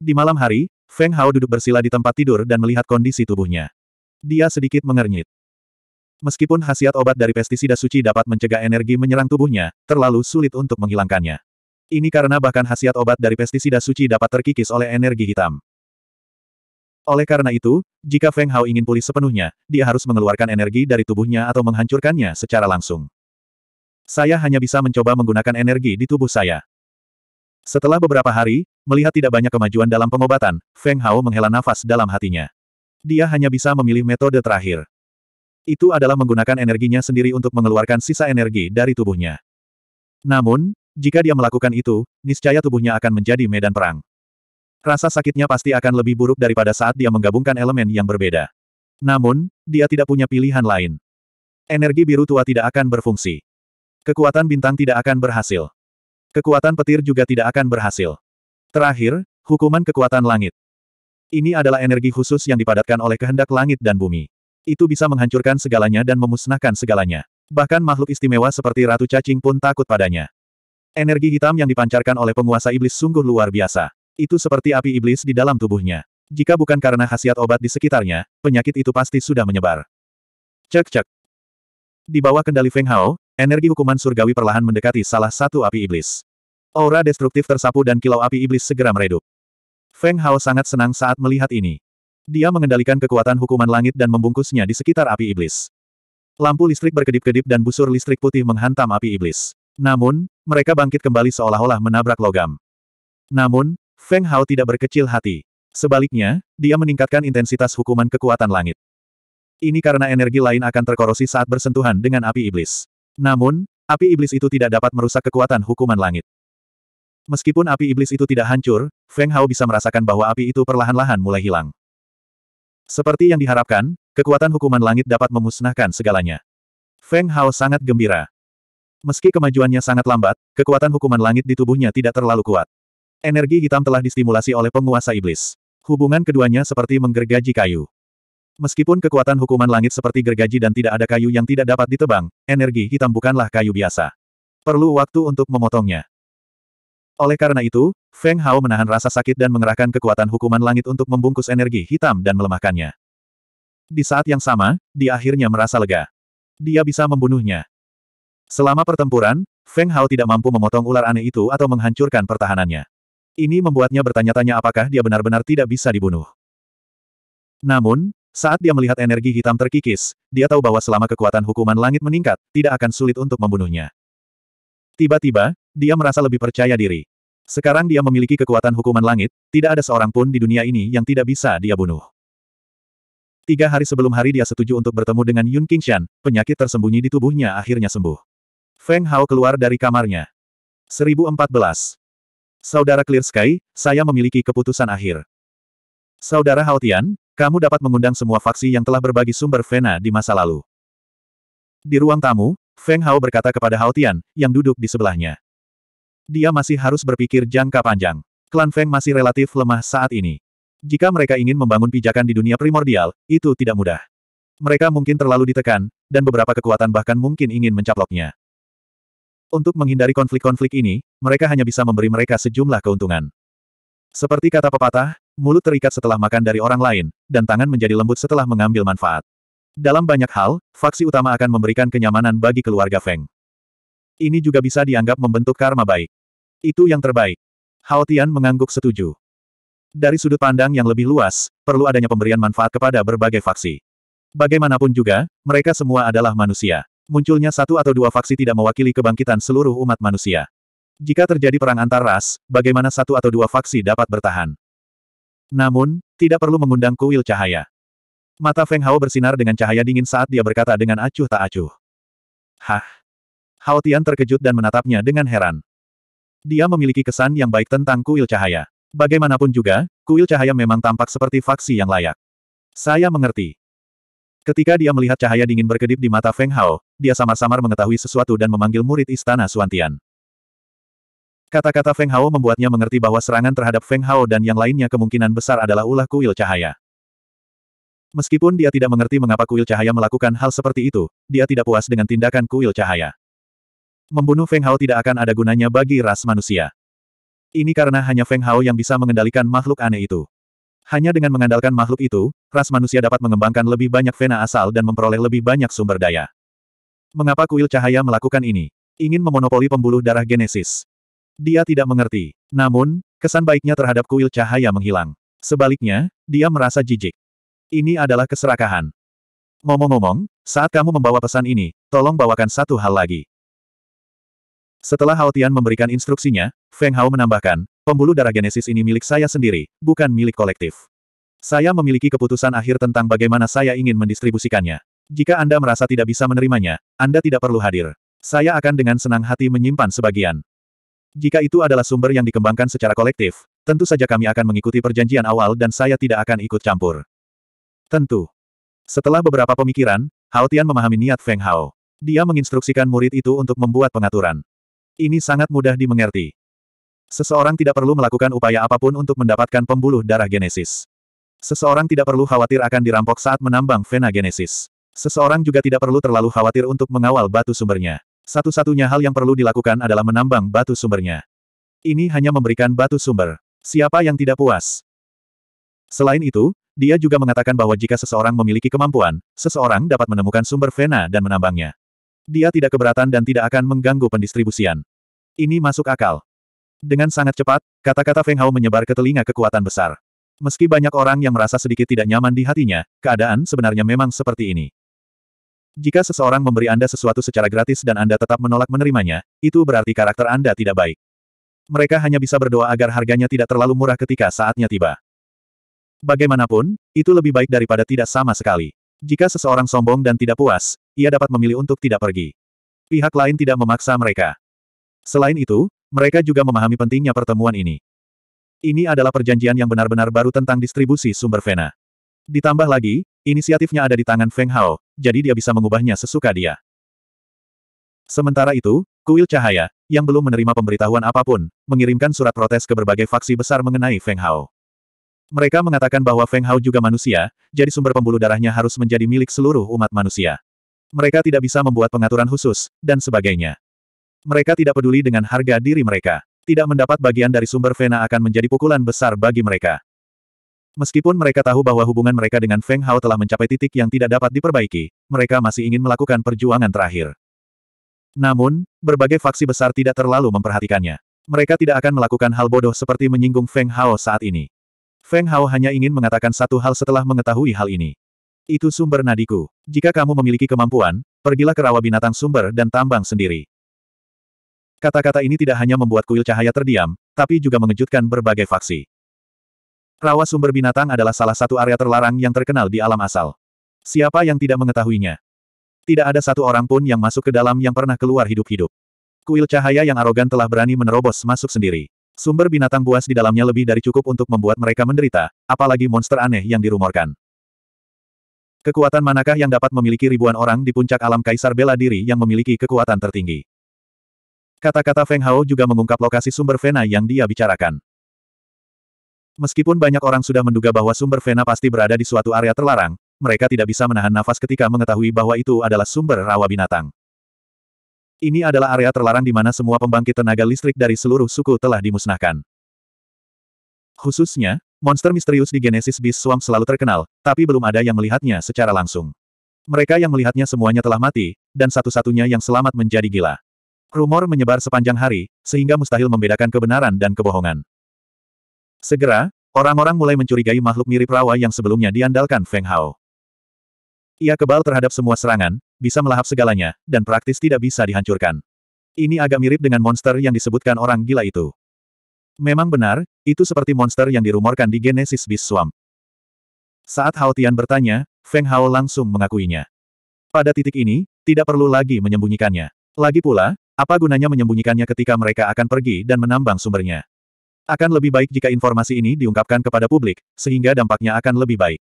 Di malam hari, Feng Hao duduk bersila di tempat tidur dan melihat kondisi tubuhnya. Dia sedikit mengernyit. Meskipun khasiat obat dari pestisida suci dapat mencegah energi menyerang tubuhnya, terlalu sulit untuk menghilangkannya. Ini karena bahkan khasiat obat dari pestisida suci dapat terkikis oleh energi hitam. Oleh karena itu, jika Feng Hao ingin pulih sepenuhnya, dia harus mengeluarkan energi dari tubuhnya atau menghancurkannya secara langsung. Saya hanya bisa mencoba menggunakan energi di tubuh saya. Setelah beberapa hari, melihat tidak banyak kemajuan dalam pengobatan, Feng Hao menghela nafas dalam hatinya. Dia hanya bisa memilih metode terakhir. Itu adalah menggunakan energinya sendiri untuk mengeluarkan sisa energi dari tubuhnya. Namun, jika dia melakukan itu, niscaya tubuhnya akan menjadi medan perang. Rasa sakitnya pasti akan lebih buruk daripada saat dia menggabungkan elemen yang berbeda. Namun, dia tidak punya pilihan lain. Energi biru tua tidak akan berfungsi. Kekuatan bintang tidak akan berhasil. Kekuatan petir juga tidak akan berhasil. Terakhir, hukuman kekuatan langit. Ini adalah energi khusus yang dipadatkan oleh kehendak langit dan bumi. Itu bisa menghancurkan segalanya dan memusnahkan segalanya. Bahkan makhluk istimewa seperti Ratu Cacing pun takut padanya. Energi hitam yang dipancarkan oleh penguasa iblis sungguh luar biasa. Itu seperti api iblis di dalam tubuhnya. Jika bukan karena khasiat obat di sekitarnya, penyakit itu pasti sudah menyebar. Cek-cek. Di bawah kendali Feng Hao, energi hukuman surgawi perlahan mendekati salah satu api iblis. Aura destruktif tersapu dan kilau api iblis segera meredup. Feng Hao sangat senang saat melihat ini. Dia mengendalikan kekuatan hukuman langit dan membungkusnya di sekitar api iblis. Lampu listrik berkedip-kedip dan busur listrik putih menghantam api iblis. Namun, mereka bangkit kembali seolah-olah menabrak logam. Namun, Feng Hao tidak berkecil hati. Sebaliknya, dia meningkatkan intensitas hukuman kekuatan langit. Ini karena energi lain akan terkorosi saat bersentuhan dengan api iblis. Namun, api iblis itu tidak dapat merusak kekuatan hukuman langit. Meskipun api iblis itu tidak hancur, Feng Hao bisa merasakan bahwa api itu perlahan-lahan mulai hilang. Seperti yang diharapkan, kekuatan hukuman langit dapat memusnahkan segalanya. Feng Hao sangat gembira. Meski kemajuannya sangat lambat, kekuatan hukuman langit di tubuhnya tidak terlalu kuat. Energi hitam telah distimulasi oleh penguasa iblis. Hubungan keduanya seperti menggergaji kayu. Meskipun kekuatan hukuman langit seperti gergaji dan tidak ada kayu yang tidak dapat ditebang, energi hitam bukanlah kayu biasa. Perlu waktu untuk memotongnya. Oleh karena itu, Feng Hao menahan rasa sakit dan mengerahkan kekuatan hukuman langit untuk membungkus energi hitam dan melemahkannya. Di saat yang sama, dia akhirnya merasa lega. Dia bisa membunuhnya. Selama pertempuran, Feng Hao tidak mampu memotong ular aneh itu atau menghancurkan pertahanannya. Ini membuatnya bertanya-tanya apakah dia benar-benar tidak bisa dibunuh. Namun, saat dia melihat energi hitam terkikis, dia tahu bahwa selama kekuatan hukuman langit meningkat, tidak akan sulit untuk membunuhnya. Tiba-tiba, dia merasa lebih percaya diri. Sekarang dia memiliki kekuatan hukuman langit, tidak ada seorang pun di dunia ini yang tidak bisa dia bunuh. Tiga hari sebelum hari dia setuju untuk bertemu dengan Yun Qingshan, penyakit tersembunyi di tubuhnya akhirnya sembuh. Feng Hao keluar dari kamarnya. 1014. Saudara Clear Sky, saya memiliki keputusan akhir. Saudara Haotian, kamu dapat mengundang semua faksi yang telah berbagi sumber Vena di masa lalu. Di ruang tamu, Feng Hao berkata kepada Haotian, yang duduk di sebelahnya. Dia masih harus berpikir jangka panjang. Klan Feng masih relatif lemah saat ini. Jika mereka ingin membangun pijakan di dunia primordial, itu tidak mudah. Mereka mungkin terlalu ditekan, dan beberapa kekuatan bahkan mungkin ingin mencaploknya. Untuk menghindari konflik-konflik ini, mereka hanya bisa memberi mereka sejumlah keuntungan. Seperti kata pepatah, mulut terikat setelah makan dari orang lain, dan tangan menjadi lembut setelah mengambil manfaat. Dalam banyak hal, faksi utama akan memberikan kenyamanan bagi keluarga Feng. Ini juga bisa dianggap membentuk karma baik. Itu yang terbaik. Hao Tian mengangguk setuju. Dari sudut pandang yang lebih luas, perlu adanya pemberian manfaat kepada berbagai faksi. Bagaimanapun juga, mereka semua adalah manusia. Munculnya satu atau dua faksi tidak mewakili kebangkitan seluruh umat manusia. Jika terjadi perang antar ras, bagaimana satu atau dua faksi dapat bertahan? Namun, tidak perlu mengundang kuil cahaya. Mata Feng Hao bersinar dengan cahaya dingin saat dia berkata dengan acuh tak acuh. Hah? Hao Tian terkejut dan menatapnya dengan heran. Dia memiliki kesan yang baik tentang kuil cahaya. Bagaimanapun juga, kuil cahaya memang tampak seperti faksi yang layak. Saya mengerti. Ketika dia melihat cahaya dingin berkedip di mata Feng Hao, dia samar-samar mengetahui sesuatu dan memanggil murid istana Suantian. Kata-kata Feng Hao membuatnya mengerti bahwa serangan terhadap Feng Hao dan yang lainnya kemungkinan besar adalah ulah kuil cahaya. Meskipun dia tidak mengerti mengapa kuil cahaya melakukan hal seperti itu, dia tidak puas dengan tindakan kuil cahaya. Membunuh Feng Hao tidak akan ada gunanya bagi ras manusia. Ini karena hanya Feng Hao yang bisa mengendalikan makhluk aneh itu. Hanya dengan mengandalkan makhluk itu, ras manusia dapat mengembangkan lebih banyak vena asal dan memperoleh lebih banyak sumber daya. Mengapa kuil cahaya melakukan ini? Ingin memonopoli pembuluh darah genesis. Dia tidak mengerti. Namun, kesan baiknya terhadap kuil cahaya menghilang. Sebaliknya, dia merasa jijik. Ini adalah keserakahan. Ngomong-ngomong, saat kamu membawa pesan ini, tolong bawakan satu hal lagi. Setelah Hao Tian memberikan instruksinya, Feng Hao menambahkan, Pembuluh darah genesis ini milik saya sendiri, bukan milik kolektif. Saya memiliki keputusan akhir tentang bagaimana saya ingin mendistribusikannya. Jika Anda merasa tidak bisa menerimanya, Anda tidak perlu hadir. Saya akan dengan senang hati menyimpan sebagian. Jika itu adalah sumber yang dikembangkan secara kolektif, tentu saja kami akan mengikuti perjanjian awal dan saya tidak akan ikut campur. Tentu. Setelah beberapa pemikiran, Hao Tian memahami niat Feng Hao. Dia menginstruksikan murid itu untuk membuat pengaturan. Ini sangat mudah dimengerti. Seseorang tidak perlu melakukan upaya apapun untuk mendapatkan pembuluh darah genesis. Seseorang tidak perlu khawatir akan dirampok saat menambang vena genesis. Seseorang juga tidak perlu terlalu khawatir untuk mengawal batu sumbernya. Satu-satunya hal yang perlu dilakukan adalah menambang batu sumbernya. Ini hanya memberikan batu sumber. Siapa yang tidak puas? Selain itu, dia juga mengatakan bahwa jika seseorang memiliki kemampuan, seseorang dapat menemukan sumber vena dan menambangnya. Dia tidak keberatan dan tidak akan mengganggu pendistribusian. Ini masuk akal. Dengan sangat cepat, kata-kata Feng Hao menyebar ke telinga kekuatan besar. Meski banyak orang yang merasa sedikit tidak nyaman di hatinya, keadaan sebenarnya memang seperti ini. Jika seseorang memberi Anda sesuatu secara gratis dan Anda tetap menolak menerimanya, itu berarti karakter Anda tidak baik. Mereka hanya bisa berdoa agar harganya tidak terlalu murah ketika saatnya tiba. Bagaimanapun, itu lebih baik daripada tidak sama sekali. Jika seseorang sombong dan tidak puas, ia dapat memilih untuk tidak pergi. Pihak lain tidak memaksa mereka. Selain itu, mereka juga memahami pentingnya pertemuan ini. Ini adalah perjanjian yang benar-benar baru tentang distribusi sumber Vena. Ditambah lagi, inisiatifnya ada di tangan Feng Hao, jadi dia bisa mengubahnya sesuka dia. Sementara itu, Kuil Cahaya, yang belum menerima pemberitahuan apapun, mengirimkan surat protes ke berbagai faksi besar mengenai Feng Hao. Mereka mengatakan bahwa Feng Hao juga manusia, jadi sumber pembuluh darahnya harus menjadi milik seluruh umat manusia. Mereka tidak bisa membuat pengaturan khusus, dan sebagainya. Mereka tidak peduli dengan harga diri mereka. Tidak mendapat bagian dari sumber Vena akan menjadi pukulan besar bagi mereka. Meskipun mereka tahu bahwa hubungan mereka dengan Feng Hao telah mencapai titik yang tidak dapat diperbaiki, mereka masih ingin melakukan perjuangan terakhir. Namun, berbagai faksi besar tidak terlalu memperhatikannya. Mereka tidak akan melakukan hal bodoh seperti menyinggung Feng Hao saat ini. Feng Hao hanya ingin mengatakan satu hal setelah mengetahui hal ini. Itu sumber nadiku. Jika kamu memiliki kemampuan, pergilah ke rawa binatang sumber dan tambang sendiri. Kata-kata ini tidak hanya membuat kuil cahaya terdiam, tapi juga mengejutkan berbagai faksi. Rawa sumber binatang adalah salah satu area terlarang yang terkenal di alam asal. Siapa yang tidak mengetahuinya? Tidak ada satu orang pun yang masuk ke dalam yang pernah keluar hidup-hidup. Kuil cahaya yang arogan telah berani menerobos masuk sendiri. Sumber binatang buas di dalamnya lebih dari cukup untuk membuat mereka menderita, apalagi monster aneh yang dirumorkan. Kekuatan manakah yang dapat memiliki ribuan orang di puncak alam kaisar bela diri yang memiliki kekuatan tertinggi? Kata-kata Feng Hao juga mengungkap lokasi sumber Vena yang dia bicarakan. Meskipun banyak orang sudah menduga bahwa sumber Vena pasti berada di suatu area terlarang, mereka tidak bisa menahan nafas ketika mengetahui bahwa itu adalah sumber rawa binatang. Ini adalah area terlarang di mana semua pembangkit tenaga listrik dari seluruh suku telah dimusnahkan. Khususnya, monster misterius di Genesis Beast Swamp selalu terkenal, tapi belum ada yang melihatnya secara langsung. Mereka yang melihatnya semuanya telah mati, dan satu-satunya yang selamat menjadi gila. Rumor menyebar sepanjang hari, sehingga mustahil membedakan kebenaran dan kebohongan. Segera, orang-orang mulai mencurigai makhluk mirip rawa yang sebelumnya diandalkan Feng Hao. Ia kebal terhadap semua serangan, bisa melahap segalanya, dan praktis tidak bisa dihancurkan. Ini agak mirip dengan monster yang disebutkan orang gila itu. Memang benar, itu seperti monster yang dirumorkan di Genesis Beast Swamp. Saat Hao Tian bertanya, Feng Hao langsung mengakuinya. Pada titik ini, tidak perlu lagi menyembunyikannya. Lagi pula, apa gunanya menyembunyikannya ketika mereka akan pergi dan menambang sumbernya? Akan lebih baik jika informasi ini diungkapkan kepada publik, sehingga dampaknya akan lebih baik.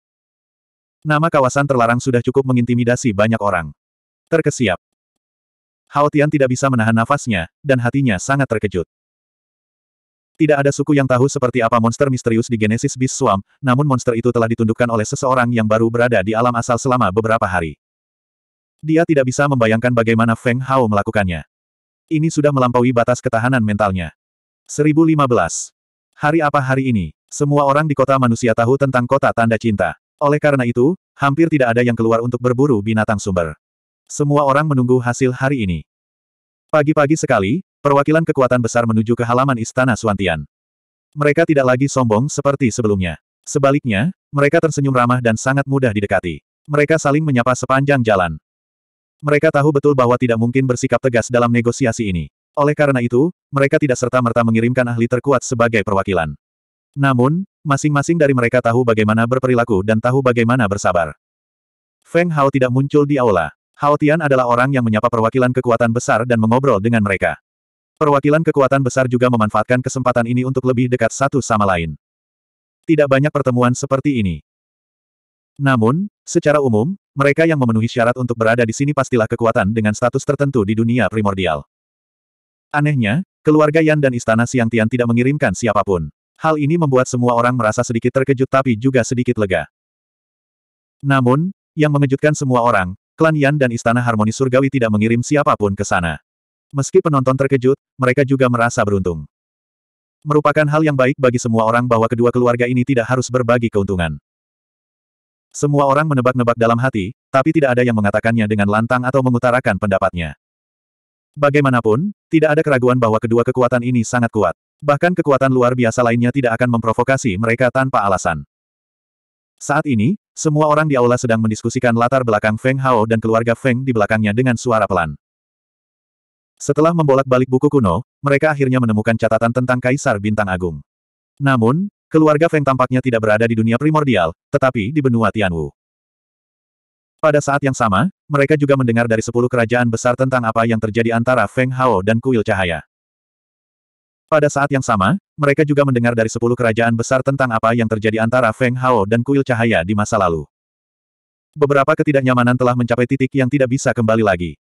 Nama kawasan terlarang sudah cukup mengintimidasi banyak orang. Terkesiap. Hao Tian tidak bisa menahan nafasnya, dan hatinya sangat terkejut. Tidak ada suku yang tahu seperti apa monster misterius di Genesis Beast Swamp, namun monster itu telah ditundukkan oleh seseorang yang baru berada di alam asal selama beberapa hari. Dia tidak bisa membayangkan bagaimana Feng Hao melakukannya. Ini sudah melampaui batas ketahanan mentalnya. 1015. Hari apa hari ini? Semua orang di kota manusia tahu tentang kota tanda cinta. Oleh karena itu, hampir tidak ada yang keluar untuk berburu binatang sumber. Semua orang menunggu hasil hari ini. Pagi-pagi sekali, perwakilan kekuatan besar menuju ke halaman istana Suantian. Mereka tidak lagi sombong seperti sebelumnya. Sebaliknya, mereka tersenyum ramah dan sangat mudah didekati. Mereka saling menyapa sepanjang jalan. Mereka tahu betul bahwa tidak mungkin bersikap tegas dalam negosiasi ini. Oleh karena itu, mereka tidak serta-merta mengirimkan ahli terkuat sebagai perwakilan. Namun, masing-masing dari mereka tahu bagaimana berperilaku dan tahu bagaimana bersabar. Feng Hao tidak muncul di aula. Hao Tian adalah orang yang menyapa perwakilan kekuatan besar dan mengobrol dengan mereka. Perwakilan kekuatan besar juga memanfaatkan kesempatan ini untuk lebih dekat satu sama lain. Tidak banyak pertemuan seperti ini. Namun, secara umum, mereka yang memenuhi syarat untuk berada di sini pastilah kekuatan dengan status tertentu di dunia primordial. Anehnya, keluarga Yan dan Istana Siang Tian tidak mengirimkan siapapun. Hal ini membuat semua orang merasa sedikit terkejut tapi juga sedikit lega. Namun, yang mengejutkan semua orang, klan Yan dan Istana Harmoni Surgawi tidak mengirim siapapun ke sana. Meski penonton terkejut, mereka juga merasa beruntung. Merupakan hal yang baik bagi semua orang bahwa kedua keluarga ini tidak harus berbagi keuntungan. Semua orang menebak-nebak dalam hati, tapi tidak ada yang mengatakannya dengan lantang atau mengutarakan pendapatnya. Bagaimanapun, tidak ada keraguan bahwa kedua kekuatan ini sangat kuat. Bahkan kekuatan luar biasa lainnya tidak akan memprovokasi mereka tanpa alasan. Saat ini, semua orang di aula sedang mendiskusikan latar belakang Feng Hao dan keluarga Feng di belakangnya dengan suara pelan. Setelah membolak-balik buku kuno, mereka akhirnya menemukan catatan tentang Kaisar Bintang Agung. Namun, Keluarga Feng tampaknya tidak berada di dunia primordial, tetapi di benua Tianwu. Pada saat yang sama, mereka juga mendengar dari sepuluh kerajaan besar tentang apa yang terjadi antara Feng Hao dan Kuil Cahaya. Pada saat yang sama, mereka juga mendengar dari sepuluh kerajaan besar tentang apa yang terjadi antara Feng Hao dan Kuil Cahaya di masa lalu. Beberapa ketidaknyamanan telah mencapai titik yang tidak bisa kembali lagi.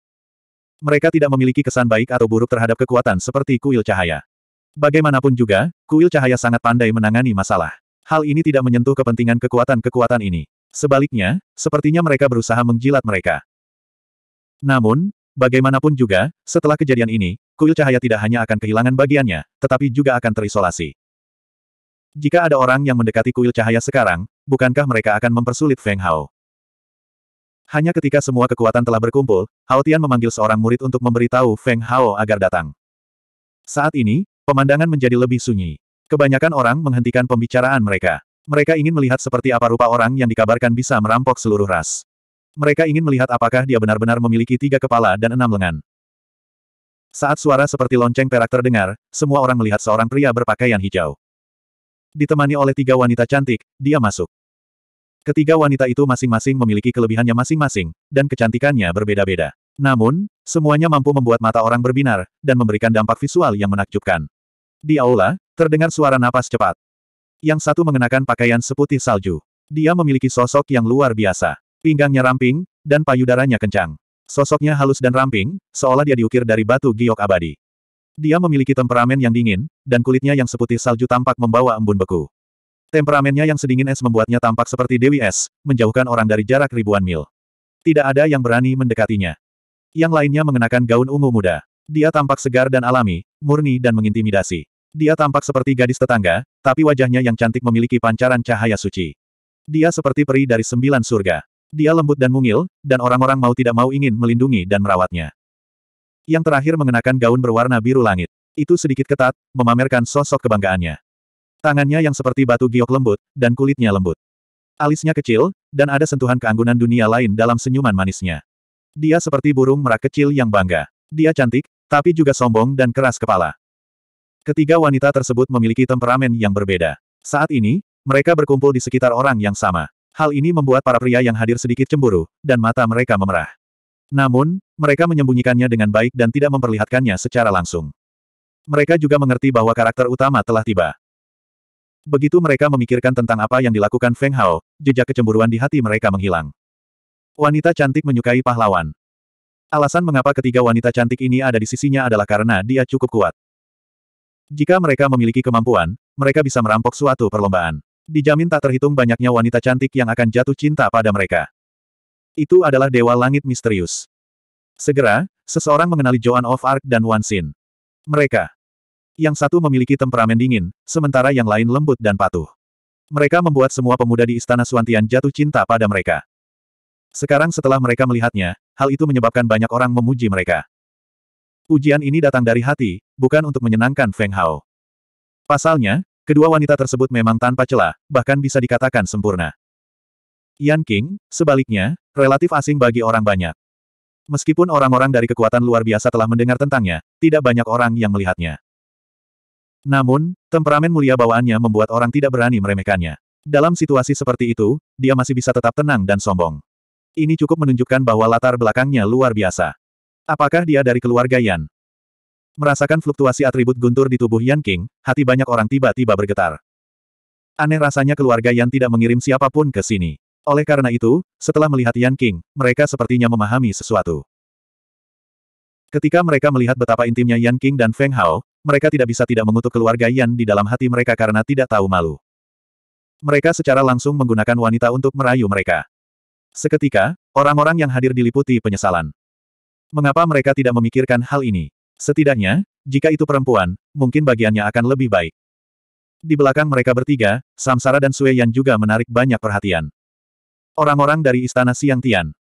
Mereka tidak memiliki kesan baik atau buruk terhadap kekuatan seperti Kuil Cahaya. Bagaimanapun juga, kuil cahaya sangat pandai menangani masalah. Hal ini tidak menyentuh kepentingan kekuatan-kekuatan ini. Sebaliknya, sepertinya mereka berusaha menjilat mereka. Namun, bagaimanapun juga, setelah kejadian ini, kuil cahaya tidak hanya akan kehilangan bagiannya, tetapi juga akan terisolasi. Jika ada orang yang mendekati kuil cahaya sekarang, bukankah mereka akan mempersulit Feng Hao? Hanya ketika semua kekuatan telah berkumpul, Hao Tian memanggil seorang murid untuk memberitahu Feng Hao agar datang. Saat ini, Pemandangan menjadi lebih sunyi. Kebanyakan orang menghentikan pembicaraan mereka. Mereka ingin melihat seperti apa rupa orang yang dikabarkan bisa merampok seluruh ras. Mereka ingin melihat apakah dia benar-benar memiliki tiga kepala dan enam lengan. Saat suara seperti lonceng perak terdengar, semua orang melihat seorang pria berpakaian hijau. Ditemani oleh tiga wanita cantik, dia masuk. Ketiga wanita itu masing-masing memiliki kelebihannya masing-masing, dan kecantikannya berbeda-beda. Namun, semuanya mampu membuat mata orang berbinar, dan memberikan dampak visual yang menakjubkan. Di aula, terdengar suara napas cepat. Yang satu mengenakan pakaian seputih salju. Dia memiliki sosok yang luar biasa. Pinggangnya ramping, dan payudaranya kencang. Sosoknya halus dan ramping, seolah dia diukir dari batu giok abadi. Dia memiliki temperamen yang dingin, dan kulitnya yang seputih salju tampak membawa embun beku. Temperamennya yang sedingin es membuatnya tampak seperti Dewi Es, menjauhkan orang dari jarak ribuan mil. Tidak ada yang berani mendekatinya. Yang lainnya mengenakan gaun ungu muda. Dia tampak segar dan alami, murni dan mengintimidasi. Dia tampak seperti gadis tetangga, tapi wajahnya yang cantik memiliki pancaran cahaya suci. Dia seperti peri dari sembilan surga. Dia lembut dan mungil, dan orang-orang mau tidak mau ingin melindungi dan merawatnya. Yang terakhir mengenakan gaun berwarna biru langit. Itu sedikit ketat, memamerkan sosok kebanggaannya. Tangannya yang seperti batu giok lembut, dan kulitnya lembut. Alisnya kecil, dan ada sentuhan keanggunan dunia lain dalam senyuman manisnya. Dia seperti burung merak kecil yang bangga. Dia cantik, tapi juga sombong dan keras kepala. Ketiga wanita tersebut memiliki temperamen yang berbeda. Saat ini, mereka berkumpul di sekitar orang yang sama. Hal ini membuat para pria yang hadir sedikit cemburu, dan mata mereka memerah. Namun, mereka menyembunyikannya dengan baik dan tidak memperlihatkannya secara langsung. Mereka juga mengerti bahwa karakter utama telah tiba. Begitu mereka memikirkan tentang apa yang dilakukan Feng Hao, jejak kecemburuan di hati mereka menghilang. Wanita cantik menyukai pahlawan. Alasan mengapa ketiga wanita cantik ini ada di sisinya adalah karena dia cukup kuat. Jika mereka memiliki kemampuan, mereka bisa merampok suatu perlombaan. Dijamin tak terhitung banyaknya wanita cantik yang akan jatuh cinta pada mereka. Itu adalah Dewa Langit Misterius. Segera, seseorang mengenali Joan of Arc dan Wansin. Mereka. Yang satu memiliki temperamen dingin, sementara yang lain lembut dan patuh. Mereka membuat semua pemuda di Istana Suantian jatuh cinta pada mereka. Sekarang setelah mereka melihatnya, hal itu menyebabkan banyak orang memuji mereka. Ujian ini datang dari hati, bukan untuk menyenangkan Feng Hao. Pasalnya, kedua wanita tersebut memang tanpa celah, bahkan bisa dikatakan sempurna. Yan King, sebaliknya, relatif asing bagi orang banyak. Meskipun orang-orang dari kekuatan luar biasa telah mendengar tentangnya, tidak banyak orang yang melihatnya. Namun, temperamen mulia bawaannya membuat orang tidak berani meremehkannya. Dalam situasi seperti itu, dia masih bisa tetap tenang dan sombong. Ini cukup menunjukkan bahwa latar belakangnya luar biasa. Apakah dia dari keluarga Yan? Merasakan fluktuasi atribut guntur di tubuh Yan King, hati banyak orang tiba-tiba bergetar. Aneh rasanya keluarga Yan tidak mengirim siapapun ke sini. Oleh karena itu, setelah melihat Yan King, mereka sepertinya memahami sesuatu. Ketika mereka melihat betapa intimnya Yan King dan Feng Hao, mereka tidak bisa tidak mengutuk keluarga Yan di dalam hati mereka karena tidak tahu malu. Mereka secara langsung menggunakan wanita untuk merayu mereka. Seketika, orang-orang yang hadir diliputi penyesalan. Mengapa mereka tidak memikirkan hal ini? Setidaknya, jika itu perempuan, mungkin bagiannya akan lebih baik. Di belakang mereka bertiga, Samsara dan Sue Yan juga menarik banyak perhatian. Orang-orang dari Istana Siang Tian.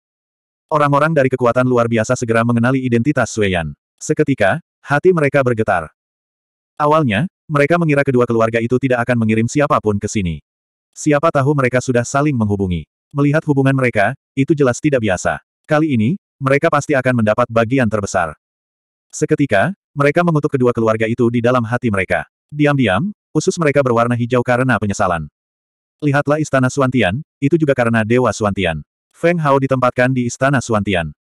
Orang-orang dari kekuatan luar biasa segera mengenali identitas Sue Yan. Seketika, hati mereka bergetar. Awalnya, mereka mengira kedua keluarga itu tidak akan mengirim siapapun ke sini. Siapa tahu mereka sudah saling menghubungi. Melihat hubungan mereka, itu jelas tidak biasa. Kali ini, mereka pasti akan mendapat bagian terbesar. Seketika, mereka mengutuk kedua keluarga itu di dalam hati mereka. Diam-diam, usus mereka berwarna hijau karena penyesalan. Lihatlah istana Suantian, itu juga karena Dewa Suantian. Feng Hao ditempatkan di istana Suantian.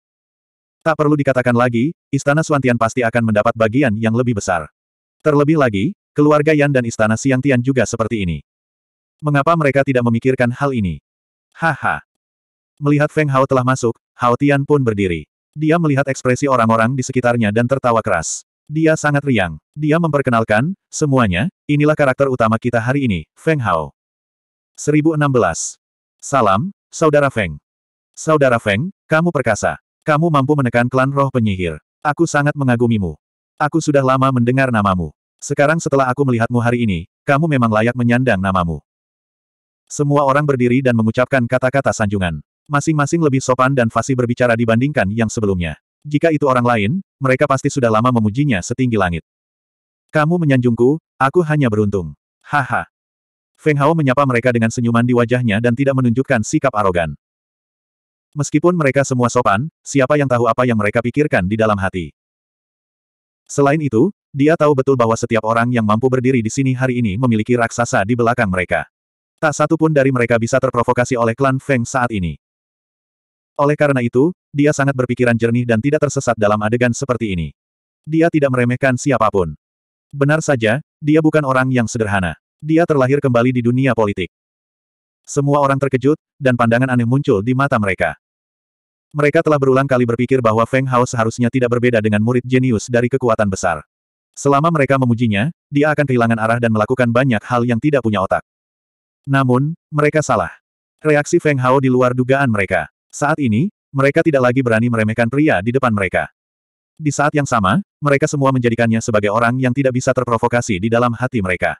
Tak perlu dikatakan lagi, istana Suantian pasti akan mendapat bagian yang lebih besar. Terlebih lagi, keluarga Yan dan istana Siang Tian juga seperti ini. Mengapa mereka tidak memikirkan hal ini? Haha, Melihat Feng Hao telah masuk, Hao Tian pun berdiri. Dia melihat ekspresi orang-orang di sekitarnya dan tertawa keras. Dia sangat riang. Dia memperkenalkan, semuanya, inilah karakter utama kita hari ini, Feng Hao. 1016. Salam, Saudara Feng. Saudara Feng, kamu perkasa. Kamu mampu menekan klan roh penyihir. Aku sangat mengagumimu. Aku sudah lama mendengar namamu. Sekarang setelah aku melihatmu hari ini, kamu memang layak menyandang namamu. Semua orang berdiri dan mengucapkan kata-kata sanjungan masing-masing lebih sopan dan fasih berbicara dibandingkan yang sebelumnya. Jika itu orang lain, mereka pasti sudah lama memujinya setinggi langit. Kamu menyanjungku, aku hanya beruntung. Haha. Feng Hao menyapa mereka dengan senyuman di wajahnya dan tidak menunjukkan sikap arogan. Meskipun mereka semua sopan, siapa yang tahu apa yang mereka pikirkan di dalam hati. Selain itu, dia tahu betul bahwa setiap orang yang mampu berdiri di sini hari ini memiliki raksasa di belakang mereka. Tak satu pun dari mereka bisa terprovokasi oleh klan Feng saat ini. Oleh karena itu, dia sangat berpikiran jernih dan tidak tersesat dalam adegan seperti ini. Dia tidak meremehkan siapapun. Benar saja, dia bukan orang yang sederhana. Dia terlahir kembali di dunia politik. Semua orang terkejut, dan pandangan aneh muncul di mata mereka. Mereka telah berulang kali berpikir bahwa Feng Hao seharusnya tidak berbeda dengan murid jenius dari kekuatan besar. Selama mereka memujinya, dia akan kehilangan arah dan melakukan banyak hal yang tidak punya otak. Namun, mereka salah. Reaksi Feng Hao di luar dugaan mereka. Saat ini, mereka tidak lagi berani meremehkan pria di depan mereka. Di saat yang sama, mereka semua menjadikannya sebagai orang yang tidak bisa terprovokasi di dalam hati mereka.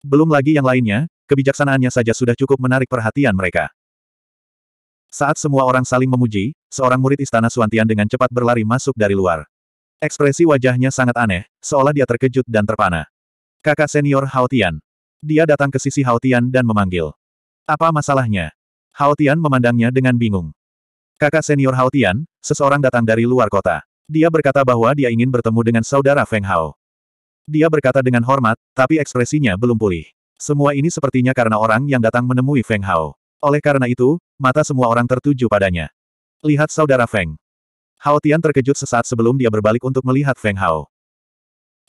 Belum lagi yang lainnya, kebijaksanaannya saja sudah cukup menarik perhatian mereka. Saat semua orang saling memuji, seorang murid istana Suantian dengan cepat berlari masuk dari luar. Ekspresi wajahnya sangat aneh, seolah dia terkejut dan terpana. Kakak senior Haotian. Dia datang ke sisi Haotian dan memanggil. Apa masalahnya? Haotian memandangnya dengan bingung. Kakak senior Haotian, seseorang datang dari luar kota. Dia berkata bahwa dia ingin bertemu dengan saudara Feng Hao. Dia berkata dengan hormat, tapi ekspresinya belum pulih. Semua ini sepertinya karena orang yang datang menemui Feng Hao. Oleh karena itu, mata semua orang tertuju padanya. Lihat saudara Feng. Haotian terkejut sesaat sebelum dia berbalik untuk melihat Feng Hao.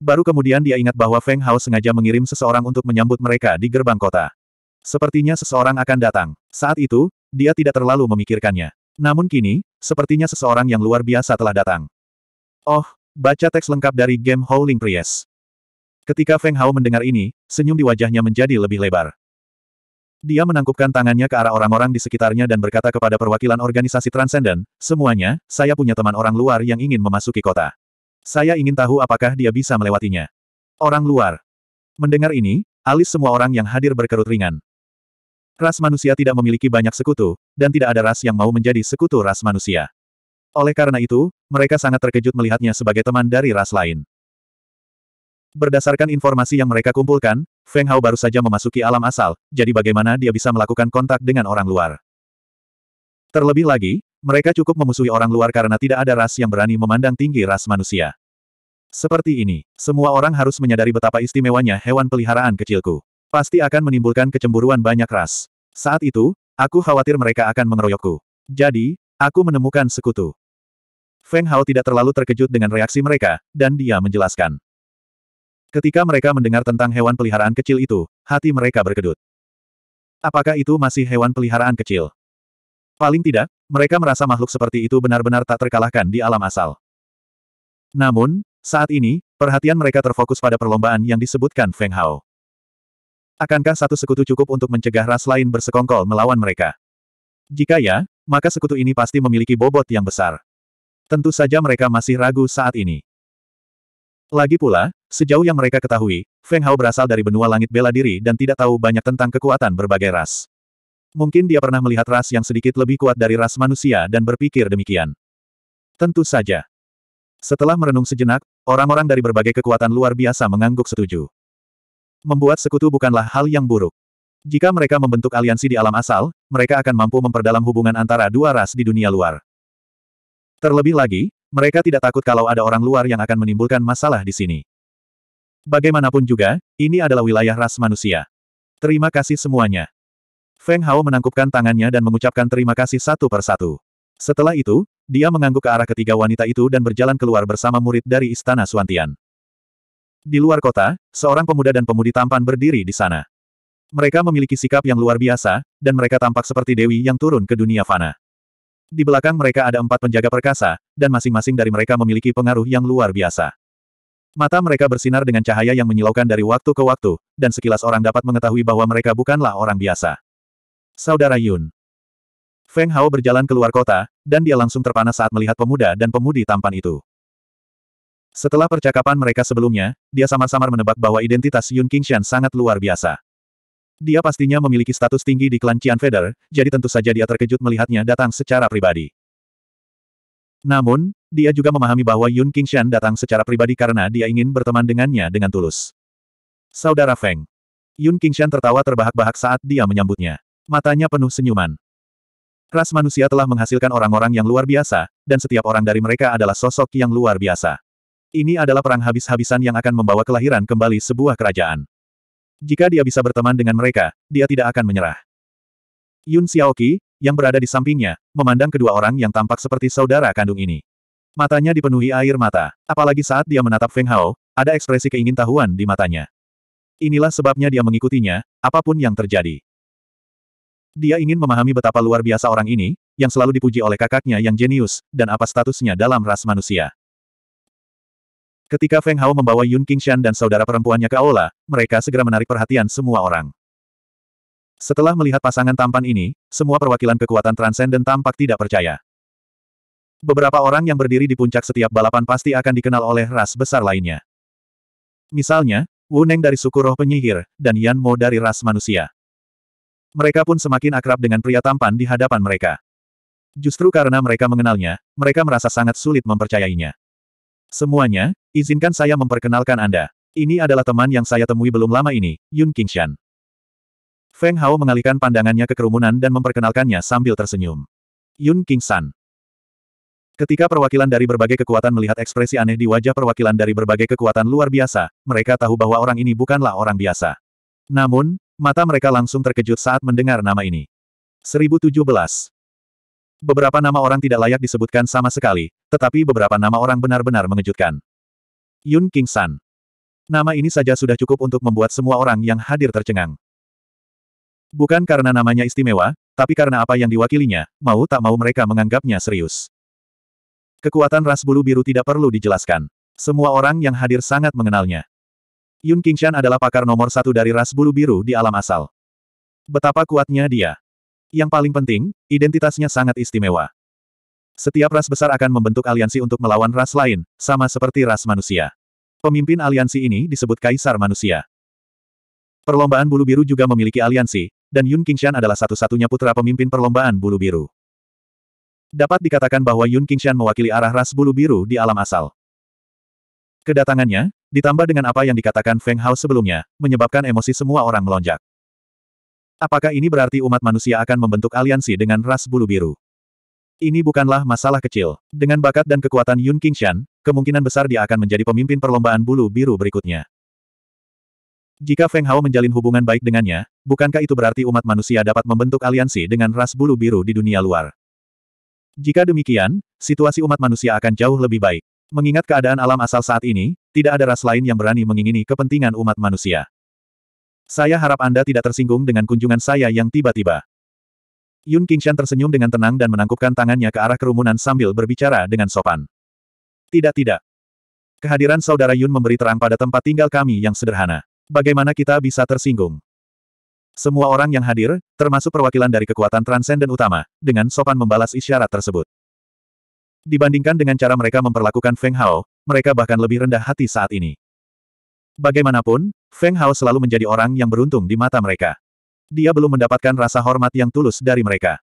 Baru kemudian dia ingat bahwa Feng Hao sengaja mengirim seseorang untuk menyambut mereka di gerbang kota. Sepertinya seseorang akan datang. Saat itu, dia tidak terlalu memikirkannya. Namun kini, sepertinya seseorang yang luar biasa telah datang. Oh, baca teks lengkap dari game Howling Priest. Ketika Feng Hao mendengar ini, senyum di wajahnya menjadi lebih lebar. Dia menangkupkan tangannya ke arah orang-orang di sekitarnya dan berkata kepada perwakilan organisasi Transcendent, semuanya, saya punya teman orang luar yang ingin memasuki kota. Saya ingin tahu apakah dia bisa melewatinya. Orang luar. Mendengar ini, alis semua orang yang hadir berkerut ringan. Ras manusia tidak memiliki banyak sekutu, dan tidak ada ras yang mau menjadi sekutu ras manusia. Oleh karena itu, mereka sangat terkejut melihatnya sebagai teman dari ras lain. Berdasarkan informasi yang mereka kumpulkan, Feng Hao baru saja memasuki alam asal, jadi bagaimana dia bisa melakukan kontak dengan orang luar. Terlebih lagi, mereka cukup memusuhi orang luar karena tidak ada ras yang berani memandang tinggi ras manusia. Seperti ini, semua orang harus menyadari betapa istimewanya hewan peliharaan kecilku. Pasti akan menimbulkan kecemburuan banyak ras. Saat itu, aku khawatir mereka akan mengeroyokku. Jadi, aku menemukan sekutu. Feng Hao tidak terlalu terkejut dengan reaksi mereka, dan dia menjelaskan. Ketika mereka mendengar tentang hewan peliharaan kecil itu, hati mereka berkedut. Apakah itu masih hewan peliharaan kecil? Paling tidak, mereka merasa makhluk seperti itu benar-benar tak terkalahkan di alam asal. Namun, saat ini, perhatian mereka terfokus pada perlombaan yang disebutkan Feng Hao. Akankah satu sekutu cukup untuk mencegah ras lain bersekongkol melawan mereka? Jika ya, maka sekutu ini pasti memiliki bobot yang besar. Tentu saja mereka masih ragu saat ini. Lagi pula, sejauh yang mereka ketahui, Feng Hao berasal dari benua langit bela diri dan tidak tahu banyak tentang kekuatan berbagai ras. Mungkin dia pernah melihat ras yang sedikit lebih kuat dari ras manusia dan berpikir demikian. Tentu saja. Setelah merenung sejenak, orang-orang dari berbagai kekuatan luar biasa mengangguk setuju. Membuat sekutu bukanlah hal yang buruk. Jika mereka membentuk aliansi di alam asal, mereka akan mampu memperdalam hubungan antara dua ras di dunia luar. Terlebih lagi, mereka tidak takut kalau ada orang luar yang akan menimbulkan masalah di sini. Bagaimanapun juga, ini adalah wilayah ras manusia. Terima kasih semuanya. Feng Hao menangkupkan tangannya dan mengucapkan terima kasih satu persatu. Setelah itu, dia mengangguk ke arah ketiga wanita itu dan berjalan keluar bersama murid dari Istana Suantian. Di luar kota, seorang pemuda dan pemudi tampan berdiri di sana. Mereka memiliki sikap yang luar biasa, dan mereka tampak seperti dewi yang turun ke dunia fana. Di belakang mereka ada empat penjaga perkasa, dan masing-masing dari mereka memiliki pengaruh yang luar biasa. Mata mereka bersinar dengan cahaya yang menyilaukan dari waktu ke waktu, dan sekilas orang dapat mengetahui bahwa mereka bukanlah orang biasa. Saudara Yun. Feng Hao berjalan keluar kota, dan dia langsung terpana saat melihat pemuda dan pemudi tampan itu. Setelah percakapan mereka sebelumnya, dia samar-samar menebak bahwa identitas Yun Qingshan sangat luar biasa. Dia pastinya memiliki status tinggi di klan Qian Feather, jadi tentu saja dia terkejut melihatnya datang secara pribadi. Namun, dia juga memahami bahwa Yun Qingshan datang secara pribadi karena dia ingin berteman dengannya dengan tulus. Saudara Feng. Yun Qingshan tertawa terbahak-bahak saat dia menyambutnya. Matanya penuh senyuman. Ras manusia telah menghasilkan orang-orang yang luar biasa, dan setiap orang dari mereka adalah sosok yang luar biasa. Ini adalah perang habis-habisan yang akan membawa kelahiran kembali sebuah kerajaan. Jika dia bisa berteman dengan mereka, dia tidak akan menyerah. Yun Xiaoqi, yang berada di sampingnya, memandang kedua orang yang tampak seperti saudara kandung ini. Matanya dipenuhi air mata. Apalagi saat dia menatap Feng Hao, ada ekspresi keingintahuan di matanya. Inilah sebabnya dia mengikutinya, apapun yang terjadi. Dia ingin memahami betapa luar biasa orang ini, yang selalu dipuji oleh kakaknya yang jenius, dan apa statusnya dalam ras manusia. Ketika Feng Hao membawa Yun Qingshan dan saudara perempuannya ke aula, mereka segera menarik perhatian semua orang. Setelah melihat pasangan tampan ini, semua perwakilan kekuatan transenden tampak tidak percaya. Beberapa orang yang berdiri di puncak setiap balapan pasti akan dikenal oleh ras besar lainnya. Misalnya, Wu Neng dari suku roh penyihir, dan Yan Mo dari ras manusia. Mereka pun semakin akrab dengan pria tampan di hadapan mereka. Justru karena mereka mengenalnya, mereka merasa sangat sulit mempercayainya. Semuanya, izinkan saya memperkenalkan Anda. Ini adalah teman yang saya temui belum lama ini, Yun Qingshan. Feng Hao mengalihkan pandangannya ke kerumunan dan memperkenalkannya sambil tersenyum. Yun Qingshan. Ketika perwakilan dari berbagai kekuatan melihat ekspresi aneh di wajah perwakilan dari berbagai kekuatan luar biasa, mereka tahu bahwa orang ini bukanlah orang biasa. Namun, mata mereka langsung terkejut saat mendengar nama ini. 1017. Beberapa nama orang tidak layak disebutkan sama sekali, tetapi beberapa nama orang benar-benar mengejutkan. Yun King San. Nama ini saja sudah cukup untuk membuat semua orang yang hadir tercengang. Bukan karena namanya istimewa, tapi karena apa yang diwakilinya, mau tak mau mereka menganggapnya serius. Kekuatan ras bulu biru tidak perlu dijelaskan. Semua orang yang hadir sangat mengenalnya. Yun Kingshan adalah pakar nomor satu dari ras bulu biru di alam asal. Betapa kuatnya dia. Yang paling penting, identitasnya sangat istimewa. Setiap ras besar akan membentuk aliansi untuk melawan ras lain, sama seperti ras manusia. Pemimpin aliansi ini disebut Kaisar Manusia. Perlombaan Bulu Biru juga memiliki aliansi, dan Yun Qingshan adalah satu-satunya putra pemimpin perlombaan Bulu Biru. Dapat dikatakan bahwa Yun Qingshan mewakili arah ras Bulu Biru di alam asal. Kedatangannya, ditambah dengan apa yang dikatakan Feng Hao sebelumnya, menyebabkan emosi semua orang melonjak. Apakah ini berarti umat manusia akan membentuk aliansi dengan ras bulu biru? Ini bukanlah masalah kecil. Dengan bakat dan kekuatan Yun Qingshan, kemungkinan besar dia akan menjadi pemimpin perlombaan bulu biru berikutnya. Jika Feng Hao menjalin hubungan baik dengannya, bukankah itu berarti umat manusia dapat membentuk aliansi dengan ras bulu biru di dunia luar? Jika demikian, situasi umat manusia akan jauh lebih baik. Mengingat keadaan alam asal saat ini, tidak ada ras lain yang berani mengingini kepentingan umat manusia. Saya harap Anda tidak tersinggung dengan kunjungan saya yang tiba-tiba. Yun Qingshan tersenyum dengan tenang dan menangkupkan tangannya ke arah kerumunan sambil berbicara dengan sopan. Tidak tidak. Kehadiran saudara Yun memberi terang pada tempat tinggal kami yang sederhana. Bagaimana kita bisa tersinggung? Semua orang yang hadir, termasuk perwakilan dari kekuatan transenden utama, dengan sopan membalas isyarat tersebut. Dibandingkan dengan cara mereka memperlakukan Feng Hao, mereka bahkan lebih rendah hati saat ini. Bagaimanapun, Feng Hao selalu menjadi orang yang beruntung di mata mereka. Dia belum mendapatkan rasa hormat yang tulus dari mereka.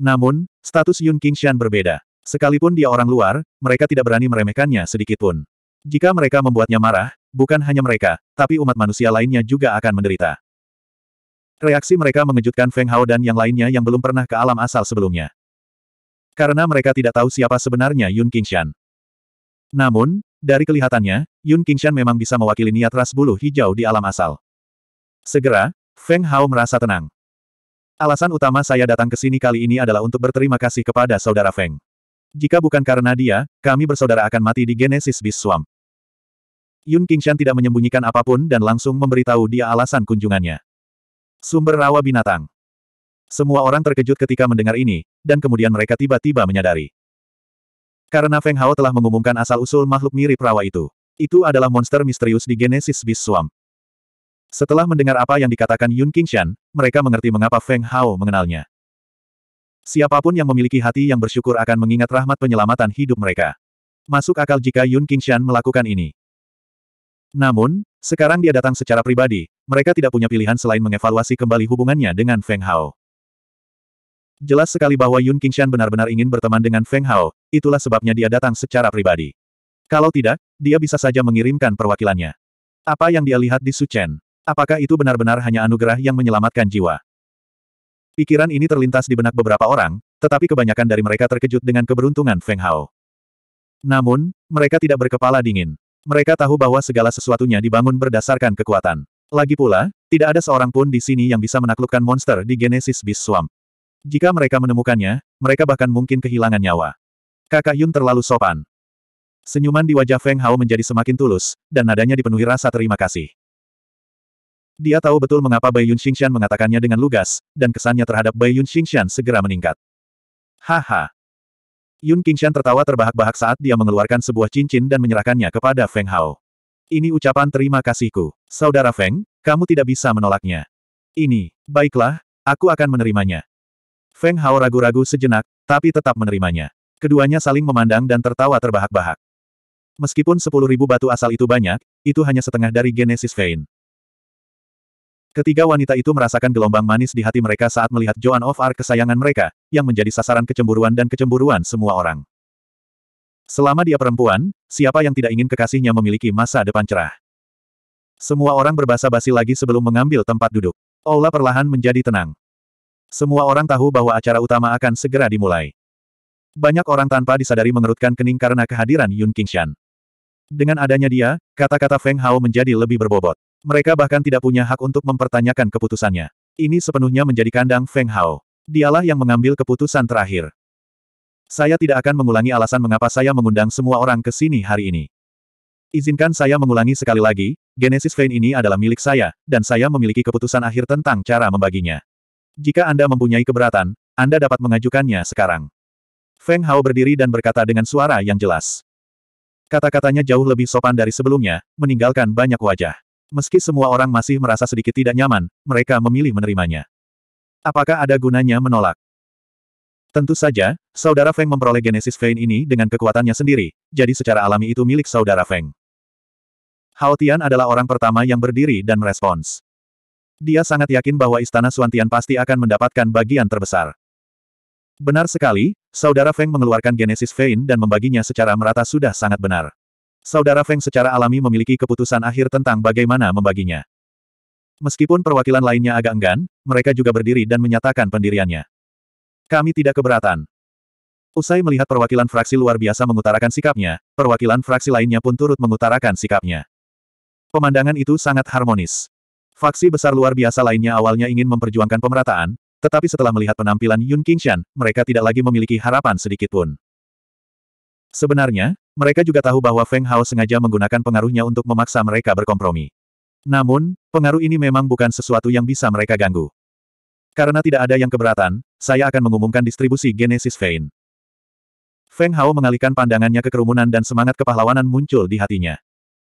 Namun, status Yun Qingshan berbeda. Sekalipun dia orang luar, mereka tidak berani meremehkannya sedikitpun. Jika mereka membuatnya marah, bukan hanya mereka, tapi umat manusia lainnya juga akan menderita. Reaksi mereka mengejutkan Feng Hao dan yang lainnya yang belum pernah ke alam asal sebelumnya. Karena mereka tidak tahu siapa sebenarnya Yun Qingshan. Namun, dari kelihatannya, Yun Qingshan memang bisa mewakili niat ras bulu hijau di alam asal. Segera, Feng Hao merasa tenang. Alasan utama saya datang ke sini kali ini adalah untuk berterima kasih kepada saudara Feng. Jika bukan karena dia, kami bersaudara akan mati di Genesis Beast Swamp. Yun Qingshan tidak menyembunyikan apapun dan langsung memberitahu dia alasan kunjungannya. Sumber rawa binatang. Semua orang terkejut ketika mendengar ini, dan kemudian mereka tiba-tiba menyadari. Karena Feng Hao telah mengumumkan asal-usul makhluk mirip rawa itu. Itu adalah monster misterius di Genesis Beast Swamp. Setelah mendengar apa yang dikatakan Yun Qingshan, mereka mengerti mengapa Feng Hao mengenalnya. Siapapun yang memiliki hati yang bersyukur akan mengingat rahmat penyelamatan hidup mereka. Masuk akal jika Yun Qingshan melakukan ini. Namun, sekarang dia datang secara pribadi, mereka tidak punya pilihan selain mengevaluasi kembali hubungannya dengan Feng Hao. Jelas sekali bahwa Yun Qingshan benar-benar ingin berteman dengan Feng Hao, itulah sebabnya dia datang secara pribadi. Kalau tidak, dia bisa saja mengirimkan perwakilannya. Apa yang dia lihat di Su Chen? Apakah itu benar-benar hanya anugerah yang menyelamatkan jiwa? Pikiran ini terlintas di benak beberapa orang, tetapi kebanyakan dari mereka terkejut dengan keberuntungan Feng Hao. Namun, mereka tidak berkepala dingin. Mereka tahu bahwa segala sesuatunya dibangun berdasarkan kekuatan. Lagi pula, tidak ada seorang pun di sini yang bisa menaklukkan monster di Genesis Beast Swamp. Jika mereka menemukannya, mereka bahkan mungkin kehilangan nyawa. Kakak Yun terlalu sopan. Senyuman di wajah Feng Hao menjadi semakin tulus, dan nadanya dipenuhi rasa terima kasih. Dia tahu betul mengapa Bai Yun Xingshan mengatakannya dengan lugas, dan kesannya terhadap Bai Yun Xingshan segera meningkat. Haha. Yun Qingshan tertawa terbahak-bahak saat dia mengeluarkan sebuah cincin dan menyerahkannya kepada Feng Hao. Ini ucapan terima kasihku. Saudara Feng, kamu tidak bisa menolaknya. Ini, baiklah, aku akan menerimanya. Feng Hao ragu-ragu sejenak, tapi tetap menerimanya. Keduanya saling memandang dan tertawa terbahak-bahak. Meskipun sepuluh ribu batu asal itu banyak, itu hanya setengah dari Genesis Vein. Ketiga wanita itu merasakan gelombang manis di hati mereka saat melihat Joan of Arc kesayangan mereka, yang menjadi sasaran kecemburuan dan kecemburuan semua orang. Selama dia perempuan, siapa yang tidak ingin kekasihnya memiliki masa depan cerah? Semua orang berbasa basi lagi sebelum mengambil tempat duduk. Ola perlahan menjadi tenang. Semua orang tahu bahwa acara utama akan segera dimulai. Banyak orang tanpa disadari mengerutkan kening karena kehadiran Yun Qingshan. Dengan adanya dia, kata-kata Feng Hao menjadi lebih berbobot. Mereka bahkan tidak punya hak untuk mempertanyakan keputusannya. Ini sepenuhnya menjadi kandang Feng Hao. Dialah yang mengambil keputusan terakhir. Saya tidak akan mengulangi alasan mengapa saya mengundang semua orang ke sini hari ini. Izinkan saya mengulangi sekali lagi, Genesis Vein ini adalah milik saya, dan saya memiliki keputusan akhir tentang cara membaginya. Jika Anda mempunyai keberatan, Anda dapat mengajukannya sekarang. Feng Hao berdiri dan berkata dengan suara yang jelas. Kata-katanya jauh lebih sopan dari sebelumnya, meninggalkan banyak wajah. Meski semua orang masih merasa sedikit tidak nyaman, mereka memilih menerimanya. Apakah ada gunanya menolak? Tentu saja, saudara Feng memperoleh genesis vein ini dengan kekuatannya sendiri, jadi secara alami itu milik saudara Feng. Hao Tian adalah orang pertama yang berdiri dan merespons. Dia sangat yakin bahwa istana Suantian pasti akan mendapatkan bagian terbesar. Benar sekali, saudara Feng mengeluarkan Genesis Vein dan membaginya secara merata sudah sangat benar. Saudara Feng secara alami memiliki keputusan akhir tentang bagaimana membaginya. Meskipun perwakilan lainnya agak enggan, mereka juga berdiri dan menyatakan pendiriannya. Kami tidak keberatan. Usai melihat perwakilan fraksi luar biasa mengutarakan sikapnya, perwakilan fraksi lainnya pun turut mengutarakan sikapnya. Pemandangan itu sangat harmonis. Faksi besar luar biasa lainnya awalnya ingin memperjuangkan pemerataan, tetapi setelah melihat penampilan Yun Qingshan, mereka tidak lagi memiliki harapan sedikitpun. Sebenarnya, mereka juga tahu bahwa Feng Hao sengaja menggunakan pengaruhnya untuk memaksa mereka berkompromi. Namun, pengaruh ini memang bukan sesuatu yang bisa mereka ganggu. Karena tidak ada yang keberatan, saya akan mengumumkan distribusi Genesis Vein. Feng Hao mengalihkan pandangannya ke kerumunan dan semangat kepahlawanan muncul di hatinya.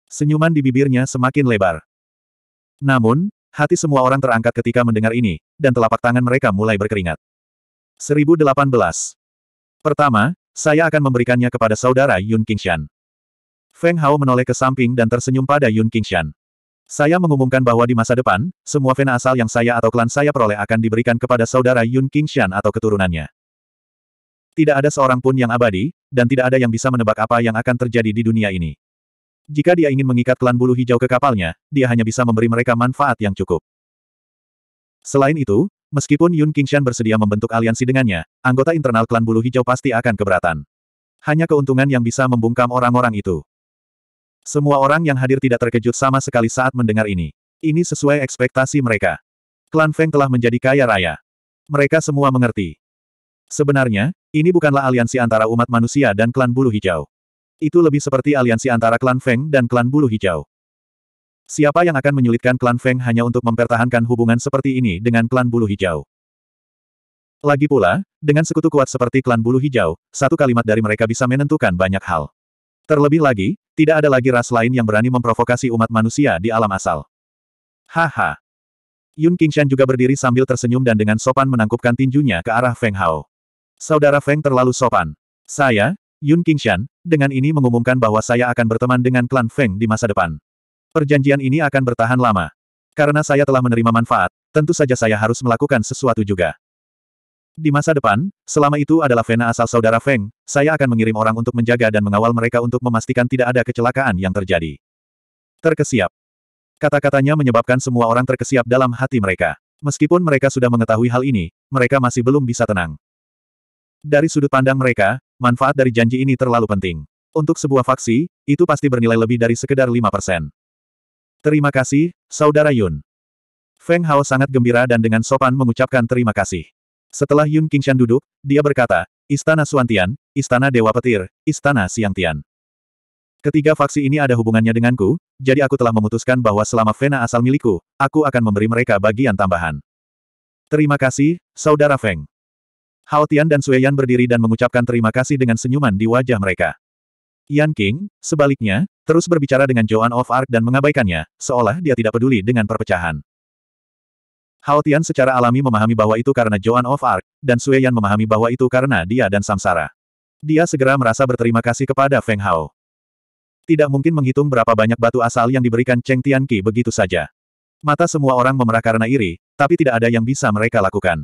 Senyuman di bibirnya semakin lebar. Namun, hati semua orang terangkat ketika mendengar ini, dan telapak tangan mereka mulai berkeringat. 1018. Pertama, saya akan memberikannya kepada saudara Yun Qingshan. Feng Hao menoleh ke samping dan tersenyum pada Yun Qingshan. Saya mengumumkan bahwa di masa depan, semua vena asal yang saya atau klan saya peroleh akan diberikan kepada saudara Yun Qingshan atau keturunannya. Tidak ada seorang pun yang abadi, dan tidak ada yang bisa menebak apa yang akan terjadi di dunia ini. Jika dia ingin mengikat klan bulu hijau ke kapalnya, dia hanya bisa memberi mereka manfaat yang cukup. Selain itu, meskipun Yun Qingshan bersedia membentuk aliansi dengannya, anggota internal klan bulu hijau pasti akan keberatan. Hanya keuntungan yang bisa membungkam orang-orang itu. Semua orang yang hadir tidak terkejut sama sekali saat mendengar ini. Ini sesuai ekspektasi mereka. Klan Feng telah menjadi kaya raya. Mereka semua mengerti. Sebenarnya, ini bukanlah aliansi antara umat manusia dan klan bulu hijau. Itu lebih seperti aliansi antara klan Feng dan klan Bulu Hijau. Siapa yang akan menyulitkan klan Feng hanya untuk mempertahankan hubungan seperti ini dengan klan Bulu Hijau? Lagi pula, dengan sekutu kuat seperti klan Bulu Hijau, satu kalimat dari mereka bisa menentukan banyak hal. Terlebih lagi, tidak ada lagi ras lain yang berani memprovokasi umat manusia di alam asal. Haha. Yun Qingshan juga berdiri sambil tersenyum dan dengan sopan menangkupkan tinjunya ke arah Feng Hao. Saudara Feng terlalu sopan. Saya, Yun Qingshan, dengan ini mengumumkan bahwa saya akan berteman dengan klan Feng di masa depan. Perjanjian ini akan bertahan lama. Karena saya telah menerima manfaat, tentu saja saya harus melakukan sesuatu juga. Di masa depan, selama itu adalah Vena asal saudara Feng, saya akan mengirim orang untuk menjaga dan mengawal mereka untuk memastikan tidak ada kecelakaan yang terjadi. Terkesiap. Kata-katanya menyebabkan semua orang terkesiap dalam hati mereka. Meskipun mereka sudah mengetahui hal ini, mereka masih belum bisa tenang. Dari sudut pandang mereka, Manfaat dari janji ini terlalu penting. Untuk sebuah faksi, itu pasti bernilai lebih dari sekedar 5%. Terima kasih, Saudara Yun. Feng Hao sangat gembira dan dengan sopan mengucapkan terima kasih. Setelah Yun Qingshan duduk, dia berkata, Istana Suantian, Istana Dewa Petir, Istana Siangtian. Ketiga faksi ini ada hubungannya denganku, jadi aku telah memutuskan bahwa selama Vena asal milikku, aku akan memberi mereka bagian tambahan. Terima kasih, Saudara Feng. Hao Tian dan Sue Yan berdiri dan mengucapkan terima kasih dengan senyuman di wajah mereka. Yan King, sebaliknya, terus berbicara dengan Joan of Arc dan mengabaikannya, seolah dia tidak peduli dengan perpecahan. Hao Tian secara alami memahami bahwa itu karena Joan of Arc, dan Sue Yan memahami bahwa itu karena dia dan Samsara. Dia segera merasa berterima kasih kepada Feng Hao. Tidak mungkin menghitung berapa banyak batu asal yang diberikan Cheng Tian Tianqi begitu saja. Mata semua orang memerah karena iri, tapi tidak ada yang bisa mereka lakukan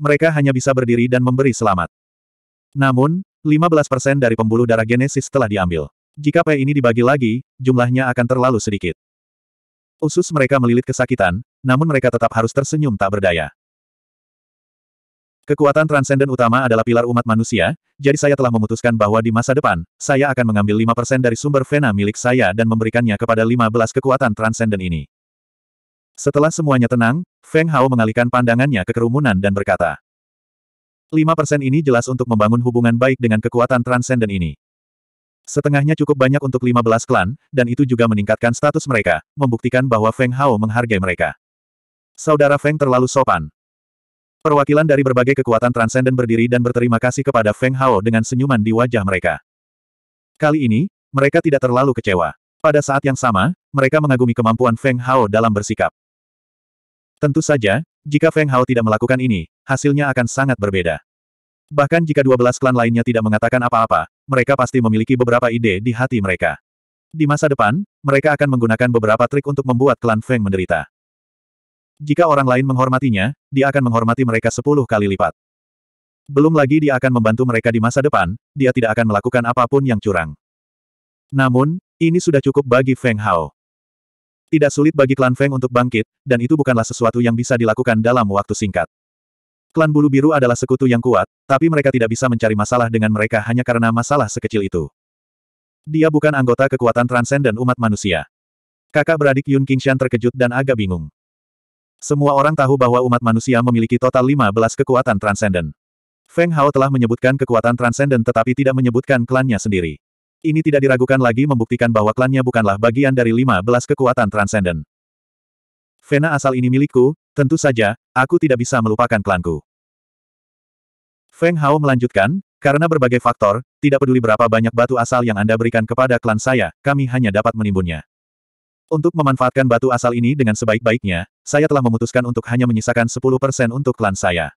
mereka hanya bisa berdiri dan memberi selamat. Namun, 15% dari pembuluh darah genesis telah diambil. Jika P ini dibagi lagi, jumlahnya akan terlalu sedikit. Usus mereka melilit kesakitan, namun mereka tetap harus tersenyum tak berdaya. Kekuatan transenden utama adalah pilar umat manusia, jadi saya telah memutuskan bahwa di masa depan, saya akan mengambil 5% dari sumber vena milik saya dan memberikannya kepada 15 kekuatan transenden ini. Setelah semuanya tenang, Feng Hao mengalihkan pandangannya ke kerumunan dan berkata. "Lima persen ini jelas untuk membangun hubungan baik dengan kekuatan transenden ini. Setengahnya cukup banyak untuk lima belas klan, dan itu juga meningkatkan status mereka, membuktikan bahwa Feng Hao menghargai mereka. Saudara Feng terlalu sopan. Perwakilan dari berbagai kekuatan transenden berdiri dan berterima kasih kepada Feng Hao dengan senyuman di wajah mereka. Kali ini, mereka tidak terlalu kecewa. Pada saat yang sama, mereka mengagumi kemampuan Feng Hao dalam bersikap. Tentu saja, jika Feng Hao tidak melakukan ini, hasilnya akan sangat berbeda. Bahkan jika dua belas klan lainnya tidak mengatakan apa-apa, mereka pasti memiliki beberapa ide di hati mereka. Di masa depan, mereka akan menggunakan beberapa trik untuk membuat klan Feng menderita. Jika orang lain menghormatinya, dia akan menghormati mereka sepuluh kali lipat. Belum lagi dia akan membantu mereka di masa depan, dia tidak akan melakukan apapun yang curang. Namun, ini sudah cukup bagi Feng Hao. Tidak sulit bagi klan Feng untuk bangkit, dan itu bukanlah sesuatu yang bisa dilakukan dalam waktu singkat. Klan Bulu Biru adalah sekutu yang kuat, tapi mereka tidak bisa mencari masalah dengan mereka hanya karena masalah sekecil itu. Dia bukan anggota kekuatan transenden umat manusia. Kakak beradik Yun Qingshan terkejut dan agak bingung. Semua orang tahu bahwa umat manusia memiliki total 15 kekuatan transenden. Feng Hao telah menyebutkan kekuatan transenden tetapi tidak menyebutkan klannya sendiri. Ini tidak diragukan lagi membuktikan bahwa klannya bukanlah bagian dari lima belas kekuatan Transcendent. Vena asal ini milikku, tentu saja, aku tidak bisa melupakan klanku. Feng Hao melanjutkan, karena berbagai faktor, tidak peduli berapa banyak batu asal yang Anda berikan kepada klan saya, kami hanya dapat menimbunnya. Untuk memanfaatkan batu asal ini dengan sebaik-baiknya, saya telah memutuskan untuk hanya menyisakan 10% untuk klan saya.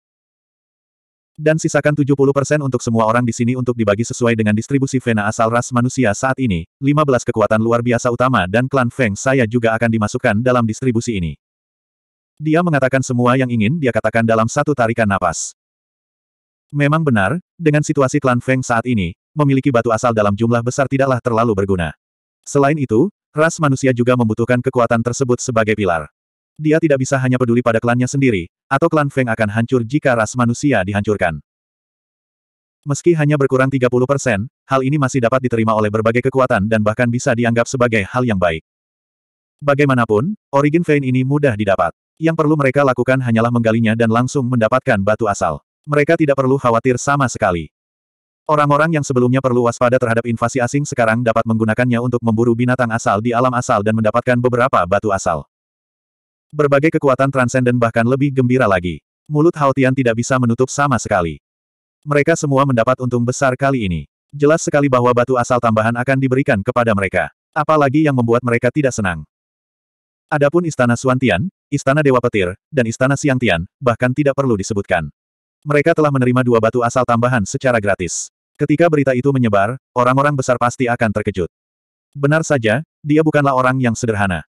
Dan sisakan 70% untuk semua orang di sini untuk dibagi sesuai dengan distribusi vena asal ras manusia saat ini, 15 kekuatan luar biasa utama dan klan Feng saya juga akan dimasukkan dalam distribusi ini. Dia mengatakan semua yang ingin dia katakan dalam satu tarikan napas. Memang benar, dengan situasi klan Feng saat ini, memiliki batu asal dalam jumlah besar tidaklah terlalu berguna. Selain itu, ras manusia juga membutuhkan kekuatan tersebut sebagai pilar. Dia tidak bisa hanya peduli pada klannya sendiri, atau klan Feng akan hancur jika ras manusia dihancurkan. Meski hanya berkurang 30 persen, hal ini masih dapat diterima oleh berbagai kekuatan dan bahkan bisa dianggap sebagai hal yang baik. Bagaimanapun, origin vein ini mudah didapat. Yang perlu mereka lakukan hanyalah menggalinya dan langsung mendapatkan batu asal. Mereka tidak perlu khawatir sama sekali. Orang-orang yang sebelumnya perlu waspada terhadap invasi asing sekarang dapat menggunakannya untuk memburu binatang asal di alam asal dan mendapatkan beberapa batu asal. Berbagai kekuatan transenden bahkan lebih gembira lagi. Mulut Haotian tidak bisa menutup sama sekali. Mereka semua mendapat untung besar kali ini. Jelas sekali bahwa batu asal tambahan akan diberikan kepada mereka. Apalagi yang membuat mereka tidak senang. Adapun Istana Suantian, Istana Dewa Petir, dan Istana Siangtian, bahkan tidak perlu disebutkan. Mereka telah menerima dua batu asal tambahan secara gratis. Ketika berita itu menyebar, orang-orang besar pasti akan terkejut. Benar saja, dia bukanlah orang yang sederhana.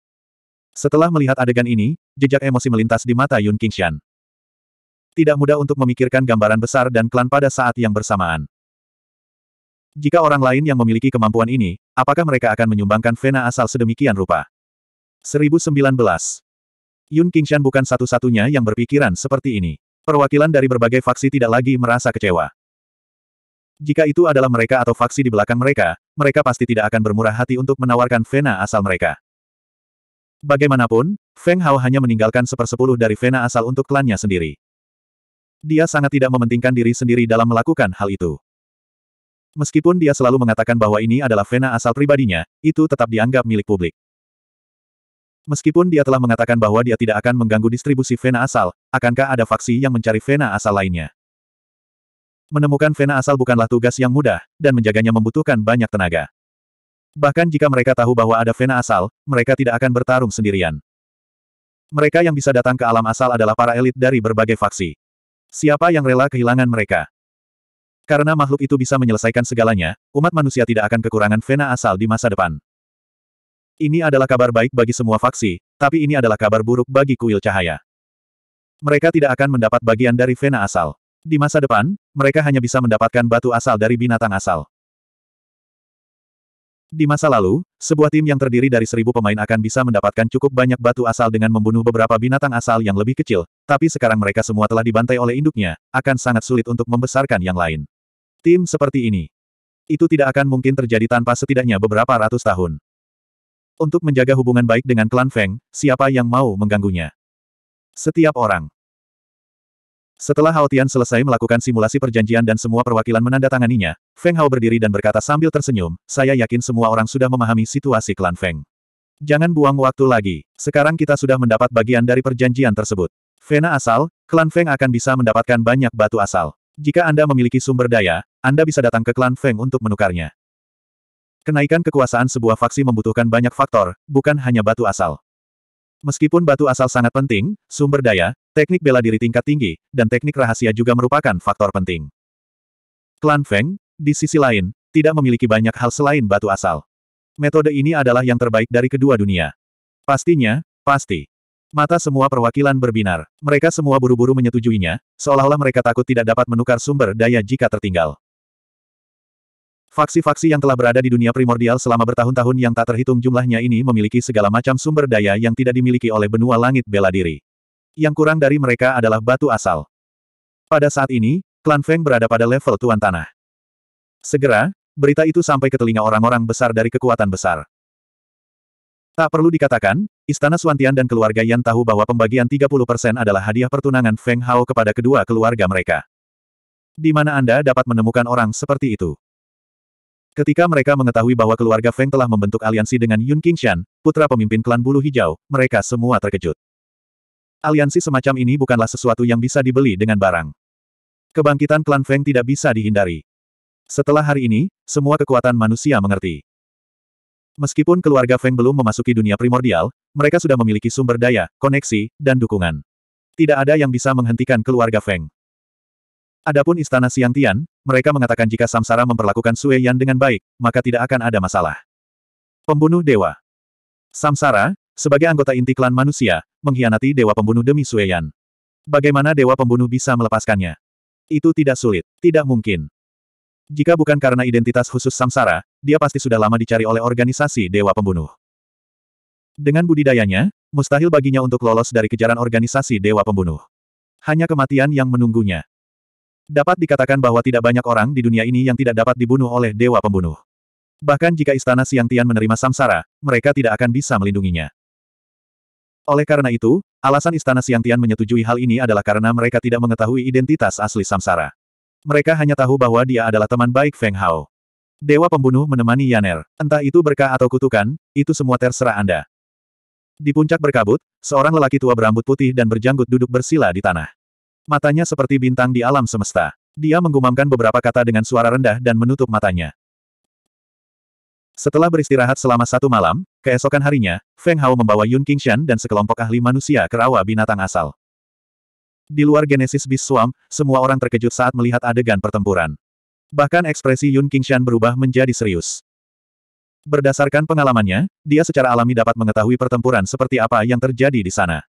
Setelah melihat adegan ini, jejak emosi melintas di mata Yun Qingshan. Tidak mudah untuk memikirkan gambaran besar dan klan pada saat yang bersamaan. Jika orang lain yang memiliki kemampuan ini, apakah mereka akan menyumbangkan vena asal sedemikian rupa? 1019. Yun Qingshan bukan satu-satunya yang berpikiran seperti ini. Perwakilan dari berbagai faksi tidak lagi merasa kecewa. Jika itu adalah mereka atau faksi di belakang mereka, mereka pasti tidak akan bermurah hati untuk menawarkan vena asal mereka. Bagaimanapun, Feng Hao hanya meninggalkan sepersepuluh dari vena asal untuk klannya sendiri. Dia sangat tidak mementingkan diri sendiri dalam melakukan hal itu. Meskipun dia selalu mengatakan bahwa ini adalah vena asal pribadinya, itu tetap dianggap milik publik. Meskipun dia telah mengatakan bahwa dia tidak akan mengganggu distribusi vena asal, akankah ada faksi yang mencari vena asal lainnya? Menemukan vena asal bukanlah tugas yang mudah, dan menjaganya membutuhkan banyak tenaga. Bahkan jika mereka tahu bahwa ada Vena asal, mereka tidak akan bertarung sendirian. Mereka yang bisa datang ke alam asal adalah para elit dari berbagai faksi. Siapa yang rela kehilangan mereka? Karena makhluk itu bisa menyelesaikan segalanya, umat manusia tidak akan kekurangan Vena asal di masa depan. Ini adalah kabar baik bagi semua faksi, tapi ini adalah kabar buruk bagi kuil cahaya. Mereka tidak akan mendapat bagian dari Vena asal. Di masa depan, mereka hanya bisa mendapatkan batu asal dari binatang asal. Di masa lalu, sebuah tim yang terdiri dari seribu pemain akan bisa mendapatkan cukup banyak batu asal dengan membunuh beberapa binatang asal yang lebih kecil, tapi sekarang mereka semua telah dibantai oleh induknya, akan sangat sulit untuk membesarkan yang lain. Tim seperti ini. Itu tidak akan mungkin terjadi tanpa setidaknya beberapa ratus tahun. Untuk menjaga hubungan baik dengan klan Feng, siapa yang mau mengganggunya? Setiap orang. Setelah Tian selesai melakukan simulasi perjanjian dan semua perwakilan menandatanganinya, Feng Hao berdiri dan berkata sambil tersenyum, saya yakin semua orang sudah memahami situasi klan Feng. Jangan buang waktu lagi, sekarang kita sudah mendapat bagian dari perjanjian tersebut. Vena asal, klan Feng akan bisa mendapatkan banyak batu asal. Jika Anda memiliki sumber daya, Anda bisa datang ke klan Feng untuk menukarnya. Kenaikan kekuasaan sebuah faksi membutuhkan banyak faktor, bukan hanya batu asal. Meskipun batu asal sangat penting, sumber daya, teknik bela diri tingkat tinggi, dan teknik rahasia juga merupakan faktor penting. Klan Feng, di sisi lain, tidak memiliki banyak hal selain batu asal. Metode ini adalah yang terbaik dari kedua dunia. Pastinya, pasti. Mata semua perwakilan berbinar. Mereka semua buru-buru menyetujuinya, seolah-olah mereka takut tidak dapat menukar sumber daya jika tertinggal. Faksi-faksi yang telah berada di dunia primordial selama bertahun-tahun yang tak terhitung jumlahnya ini memiliki segala macam sumber daya yang tidak dimiliki oleh benua langit bela diri. Yang kurang dari mereka adalah batu asal. Pada saat ini, klan Feng berada pada level tuan tanah. Segera, berita itu sampai ke telinga orang-orang besar dari kekuatan besar. Tak perlu dikatakan, Istana Suantian dan keluarga Yan tahu bahwa pembagian 30% adalah hadiah pertunangan Feng Hao kepada kedua keluarga mereka. Di mana Anda dapat menemukan orang seperti itu? Ketika mereka mengetahui bahwa keluarga Feng telah membentuk aliansi dengan Yun Qingshan, putra pemimpin klan bulu hijau, mereka semua terkejut. Aliansi semacam ini bukanlah sesuatu yang bisa dibeli dengan barang. Kebangkitan klan Feng tidak bisa dihindari. Setelah hari ini, semua kekuatan manusia mengerti. Meskipun keluarga Feng belum memasuki dunia primordial, mereka sudah memiliki sumber daya, koneksi, dan dukungan. Tidak ada yang bisa menghentikan keluarga Feng. Adapun istana Tian, mereka mengatakan jika Samsara memperlakukan Sue Yan dengan baik, maka tidak akan ada masalah. Pembunuh Dewa Samsara, sebagai anggota inti klan manusia, mengkhianati Dewa Pembunuh demi Sue Yan. Bagaimana Dewa Pembunuh bisa melepaskannya? Itu tidak sulit, tidak mungkin. Jika bukan karena identitas khusus Samsara, dia pasti sudah lama dicari oleh organisasi Dewa Pembunuh. Dengan budidayanya, mustahil baginya untuk lolos dari kejaran organisasi Dewa Pembunuh. Hanya kematian yang menunggunya. Dapat dikatakan bahwa tidak banyak orang di dunia ini yang tidak dapat dibunuh oleh Dewa Pembunuh. Bahkan jika Istana Siang Tian menerima samsara, mereka tidak akan bisa melindunginya. Oleh karena itu, alasan Istana Siang Tian menyetujui hal ini adalah karena mereka tidak mengetahui identitas asli samsara. Mereka hanya tahu bahwa dia adalah teman baik Feng Hao. Dewa Pembunuh menemani Yaner. Entah itu berkah atau kutukan, itu semua terserah Anda. Di puncak berkabut, seorang lelaki tua berambut putih dan berjanggut duduk bersila di tanah. Matanya seperti bintang di alam semesta. Dia menggumamkan beberapa kata dengan suara rendah dan menutup matanya. Setelah beristirahat selama satu malam, keesokan harinya, Feng Hao membawa Yun Qingshan dan sekelompok ahli manusia ke rawa binatang asal. Di luar Genesis Beast Swamp, semua orang terkejut saat melihat adegan pertempuran. Bahkan ekspresi Yun Qingshan berubah menjadi serius. Berdasarkan pengalamannya, dia secara alami dapat mengetahui pertempuran seperti apa yang terjadi di sana.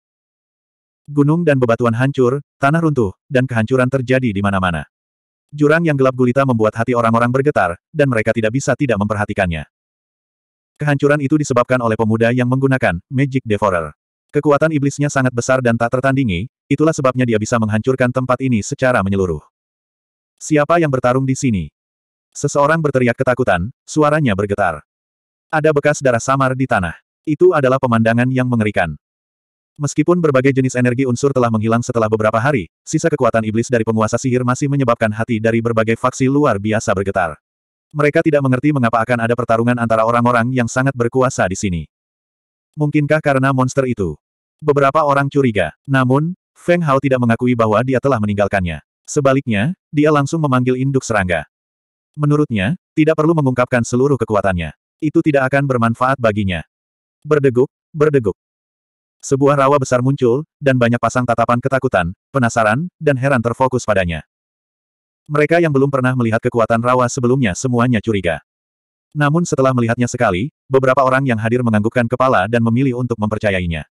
Gunung dan bebatuan hancur, tanah runtuh, dan kehancuran terjadi di mana-mana. Jurang yang gelap gulita membuat hati orang-orang bergetar, dan mereka tidak bisa tidak memperhatikannya. Kehancuran itu disebabkan oleh pemuda yang menggunakan Magic Devourer. Kekuatan iblisnya sangat besar dan tak tertandingi, itulah sebabnya dia bisa menghancurkan tempat ini secara menyeluruh. Siapa yang bertarung di sini? Seseorang berteriak ketakutan, suaranya bergetar. Ada bekas darah samar di tanah. Itu adalah pemandangan yang mengerikan. Meskipun berbagai jenis energi unsur telah menghilang setelah beberapa hari, sisa kekuatan iblis dari penguasa sihir masih menyebabkan hati dari berbagai faksi luar biasa bergetar. Mereka tidak mengerti mengapa akan ada pertarungan antara orang-orang yang sangat berkuasa di sini. Mungkinkah karena monster itu? Beberapa orang curiga. Namun, Feng Hao tidak mengakui bahwa dia telah meninggalkannya. Sebaliknya, dia langsung memanggil induk serangga. Menurutnya, tidak perlu mengungkapkan seluruh kekuatannya. Itu tidak akan bermanfaat baginya. Berdeguk, berdeguk. Sebuah rawa besar muncul, dan banyak pasang tatapan ketakutan, penasaran, dan heran terfokus padanya. Mereka yang belum pernah melihat kekuatan rawa sebelumnya semuanya curiga. Namun setelah melihatnya sekali, beberapa orang yang hadir menganggukkan kepala dan memilih untuk mempercayainya.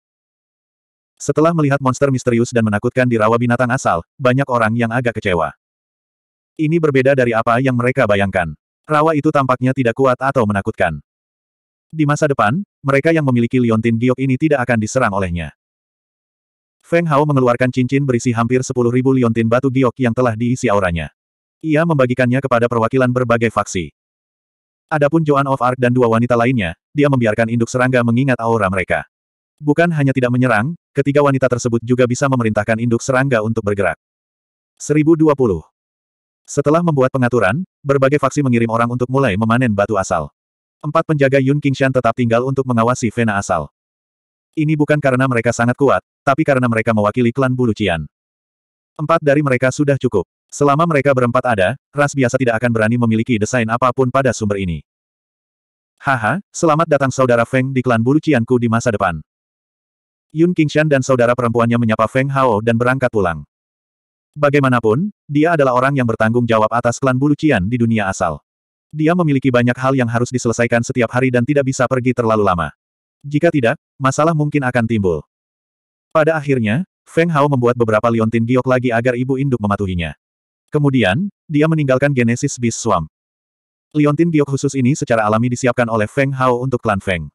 Setelah melihat monster misterius dan menakutkan di rawa binatang asal, banyak orang yang agak kecewa. Ini berbeda dari apa yang mereka bayangkan. Rawa itu tampaknya tidak kuat atau menakutkan. Di masa depan, mereka yang memiliki liontin giok ini tidak akan diserang olehnya. Feng Hao mengeluarkan cincin berisi hampir 10.000 liontin batu giok yang telah diisi auranya. Ia membagikannya kepada perwakilan berbagai faksi. Adapun Joan of Arc dan dua wanita lainnya, dia membiarkan induk serangga mengingat aura mereka. Bukan hanya tidak menyerang, ketiga wanita tersebut juga bisa memerintahkan induk serangga untuk bergerak. 1020 Setelah membuat pengaturan, berbagai faksi mengirim orang untuk mulai memanen batu asal. Empat penjaga Yun Qingshan tetap tinggal untuk mengawasi Vena asal. Ini bukan karena mereka sangat kuat, tapi karena mereka mewakili klan Bulucian. Empat dari mereka sudah cukup. Selama mereka berempat ada, ras biasa tidak akan berani memiliki desain apapun pada sumber ini. Haha, selamat datang saudara Feng di klan Bulucianku di masa depan. Yun Qingshan dan saudara perempuannya menyapa Feng Hao dan berangkat pulang. Bagaimanapun, dia adalah orang yang bertanggung jawab atas klan Bulucian di dunia asal. Dia memiliki banyak hal yang harus diselesaikan setiap hari dan tidak bisa pergi terlalu lama. Jika tidak, masalah mungkin akan timbul. Pada akhirnya, Feng Hao membuat beberapa liontin giok lagi agar ibu induk mematuhinya. Kemudian, dia meninggalkan Genesis Beast Swamp. Liontin giok khusus ini secara alami disiapkan oleh Feng Hao untuk klan Feng.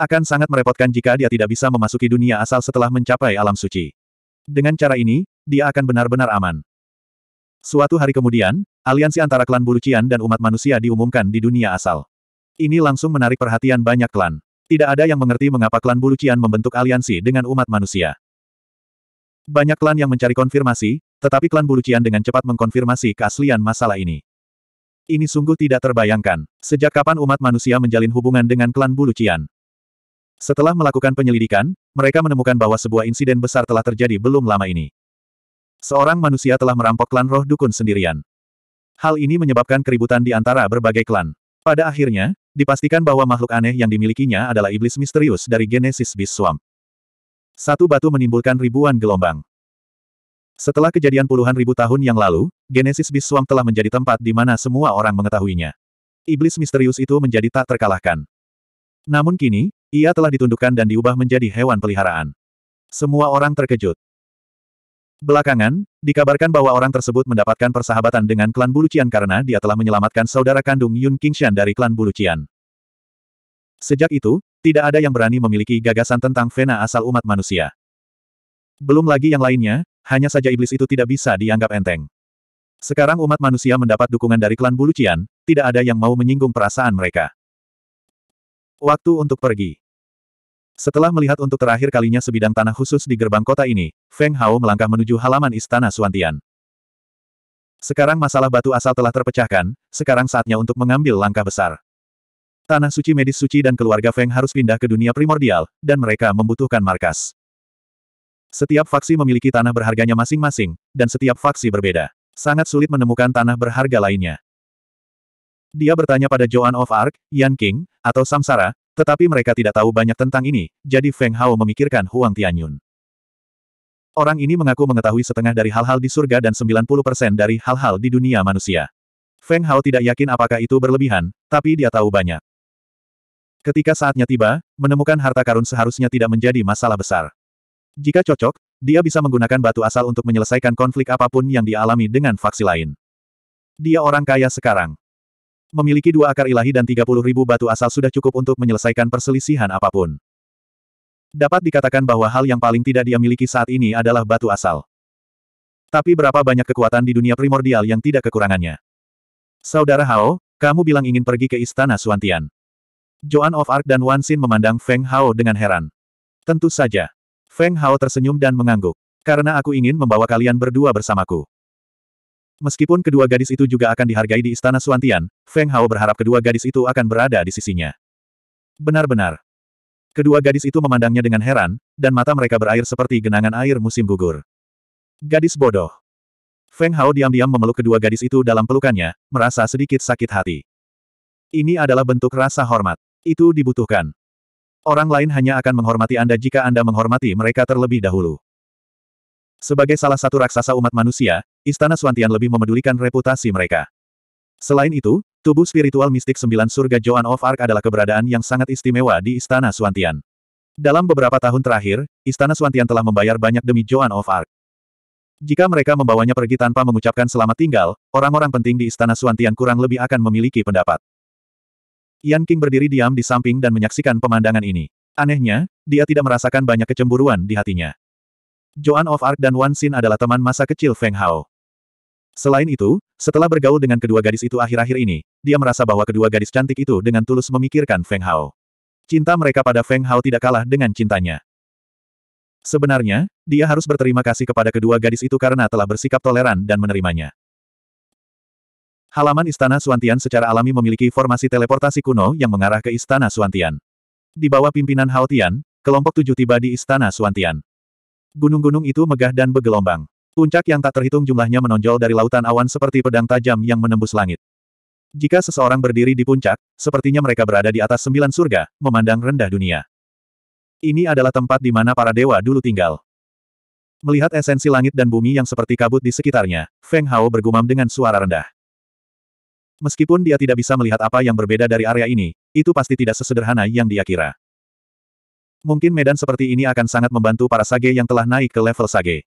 Akan sangat merepotkan jika dia tidak bisa memasuki dunia asal setelah mencapai alam suci. Dengan cara ini, dia akan benar-benar aman. Suatu hari kemudian, aliansi antara klan Bulucian dan umat manusia diumumkan di dunia asal. Ini langsung menarik perhatian banyak klan. Tidak ada yang mengerti mengapa klan Bulucian membentuk aliansi dengan umat manusia. Banyak klan yang mencari konfirmasi, tetapi klan Bulucian dengan cepat mengkonfirmasi keaslian masalah ini. Ini sungguh tidak terbayangkan. Sejak kapan umat manusia menjalin hubungan dengan klan Bulucian? Setelah melakukan penyelidikan, mereka menemukan bahwa sebuah insiden besar telah terjadi belum lama ini. Seorang manusia telah merampok klan roh dukun sendirian. Hal ini menyebabkan keributan di antara berbagai klan. Pada akhirnya, dipastikan bahwa makhluk aneh yang dimilikinya adalah iblis misterius dari Genesis Beast Swamp. Satu batu menimbulkan ribuan gelombang. Setelah kejadian puluhan ribu tahun yang lalu, Genesis Beast Swamp telah menjadi tempat di mana semua orang mengetahuinya. Iblis misterius itu menjadi tak terkalahkan. Namun kini, ia telah ditundukkan dan diubah menjadi hewan peliharaan. Semua orang terkejut. Belakangan, dikabarkan bahwa orang tersebut mendapatkan persahabatan dengan klan Bulucian karena dia telah menyelamatkan saudara kandung Yun Qingshan dari klan Bulucian. Sejak itu, tidak ada yang berani memiliki gagasan tentang vena asal umat manusia. Belum lagi yang lainnya, hanya saja iblis itu tidak bisa dianggap enteng. Sekarang umat manusia mendapat dukungan dari klan Bulucian, tidak ada yang mau menyinggung perasaan mereka. Waktu untuk pergi. Setelah melihat untuk terakhir kalinya sebidang tanah khusus di gerbang kota ini, Feng Hao melangkah menuju halaman istana Suantian. Sekarang masalah batu asal telah terpecahkan, sekarang saatnya untuk mengambil langkah besar. Tanah suci medis suci dan keluarga Feng harus pindah ke dunia primordial, dan mereka membutuhkan markas. Setiap faksi memiliki tanah berharganya masing-masing, dan setiap faksi berbeda. Sangat sulit menemukan tanah berharga lainnya. Dia bertanya pada Joan of Arc, Yan King, atau Samsara, tetapi mereka tidak tahu banyak tentang ini, jadi Feng Hao memikirkan Huang Tianyun. Orang ini mengaku mengetahui setengah dari hal-hal di surga dan 90% dari hal-hal di dunia manusia. Feng Hao tidak yakin apakah itu berlebihan, tapi dia tahu banyak. Ketika saatnya tiba, menemukan harta karun seharusnya tidak menjadi masalah besar. Jika cocok, dia bisa menggunakan batu asal untuk menyelesaikan konflik apapun yang dialami dengan faksi lain. Dia orang kaya sekarang. Memiliki dua akar ilahi dan 30 ribu batu asal sudah cukup untuk menyelesaikan perselisihan apapun. Dapat dikatakan bahwa hal yang paling tidak dia miliki saat ini adalah batu asal. Tapi berapa banyak kekuatan di dunia primordial yang tidak kekurangannya? Saudara Hao, kamu bilang ingin pergi ke Istana Suantian. Joan of Arc dan Wan Xin memandang Feng Hao dengan heran. Tentu saja. Feng Hao tersenyum dan mengangguk. Karena aku ingin membawa kalian berdua bersamaku. Meskipun kedua gadis itu juga akan dihargai di Istana Suantian, Feng Hao berharap kedua gadis itu akan berada di sisinya. Benar-benar. Kedua gadis itu memandangnya dengan heran, dan mata mereka berair seperti genangan air musim gugur. Gadis bodoh. Feng Hao diam-diam memeluk kedua gadis itu dalam pelukannya, merasa sedikit sakit hati. Ini adalah bentuk rasa hormat. Itu dibutuhkan. Orang lain hanya akan menghormati Anda jika Anda menghormati mereka terlebih dahulu. Sebagai salah satu raksasa umat manusia, Istana Suantian lebih memedulikan reputasi mereka. Selain itu, tubuh spiritual mistik sembilan surga Joan of Arc adalah keberadaan yang sangat istimewa di Istana Suantian. Dalam beberapa tahun terakhir, Istana Suantian telah membayar banyak demi Joan of Arc. Jika mereka membawanya pergi tanpa mengucapkan selamat tinggal, orang-orang penting di Istana Suantian kurang lebih akan memiliki pendapat. Yan King berdiri diam di samping dan menyaksikan pemandangan ini. Anehnya, dia tidak merasakan banyak kecemburuan di hatinya. Joan of Arc dan Wan Xin adalah teman masa kecil Feng Hao. Selain itu, setelah bergaul dengan kedua gadis itu akhir-akhir ini, dia merasa bahwa kedua gadis cantik itu dengan tulus memikirkan Feng Hao. Cinta mereka pada Feng Hao tidak kalah dengan cintanya. Sebenarnya, dia harus berterima kasih kepada kedua gadis itu karena telah bersikap toleran dan menerimanya. Halaman Istana Suantian secara alami memiliki formasi teleportasi kuno yang mengarah ke Istana Suantian. Di bawah pimpinan Hao Tian, kelompok tujuh tiba di Istana Suantian. Gunung-gunung itu megah dan bergelombang. Puncak yang tak terhitung jumlahnya menonjol dari lautan awan seperti pedang tajam yang menembus langit. Jika seseorang berdiri di puncak, sepertinya mereka berada di atas sembilan surga, memandang rendah dunia. Ini adalah tempat di mana para dewa dulu tinggal. Melihat esensi langit dan bumi yang seperti kabut di sekitarnya, Feng Hao bergumam dengan suara rendah. Meskipun dia tidak bisa melihat apa yang berbeda dari area ini, itu pasti tidak sesederhana yang dia kira. Mungkin medan seperti ini akan sangat membantu para sage yang telah naik ke level sage.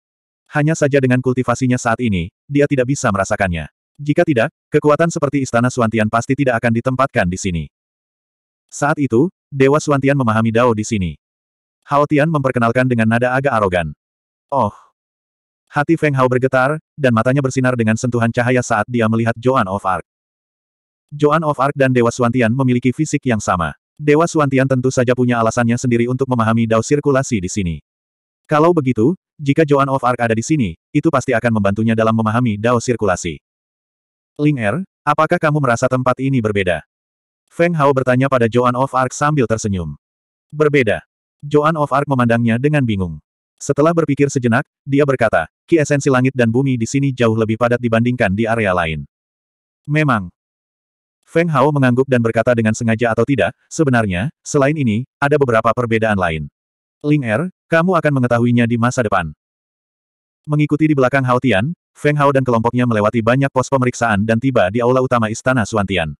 Hanya saja dengan kultivasinya saat ini, dia tidak bisa merasakannya. Jika tidak, kekuatan seperti Istana Suantian pasti tidak akan ditempatkan di sini. Saat itu, Dewa Suantian memahami Dao di sini. Tian memperkenalkan dengan nada agak arogan. Oh! Hati Feng Hao bergetar, dan matanya bersinar dengan sentuhan cahaya saat dia melihat Joan of Arc. Joan of Arc dan Dewa Suantian memiliki fisik yang sama. Dewa Suantian tentu saja punya alasannya sendiri untuk memahami dao sirkulasi di sini. Kalau begitu, jika Joan of Arc ada di sini, itu pasti akan membantunya dalam memahami dao sirkulasi. Ling Er, apakah kamu merasa tempat ini berbeda? Feng Hao bertanya pada Joan of Arc sambil tersenyum. Berbeda. Joan of Arc memandangnya dengan bingung. Setelah berpikir sejenak, dia berkata, ki esensi langit dan bumi di sini jauh lebih padat dibandingkan di area lain. Memang, Feng Hao mengangguk dan berkata dengan sengaja atau tidak, sebenarnya, selain ini, ada beberapa perbedaan lain. Ling Er, kamu akan mengetahuinya di masa depan. Mengikuti di belakang Hao Tian, Feng Hao dan kelompoknya melewati banyak pos pemeriksaan dan tiba di aula utama Istana Suantian.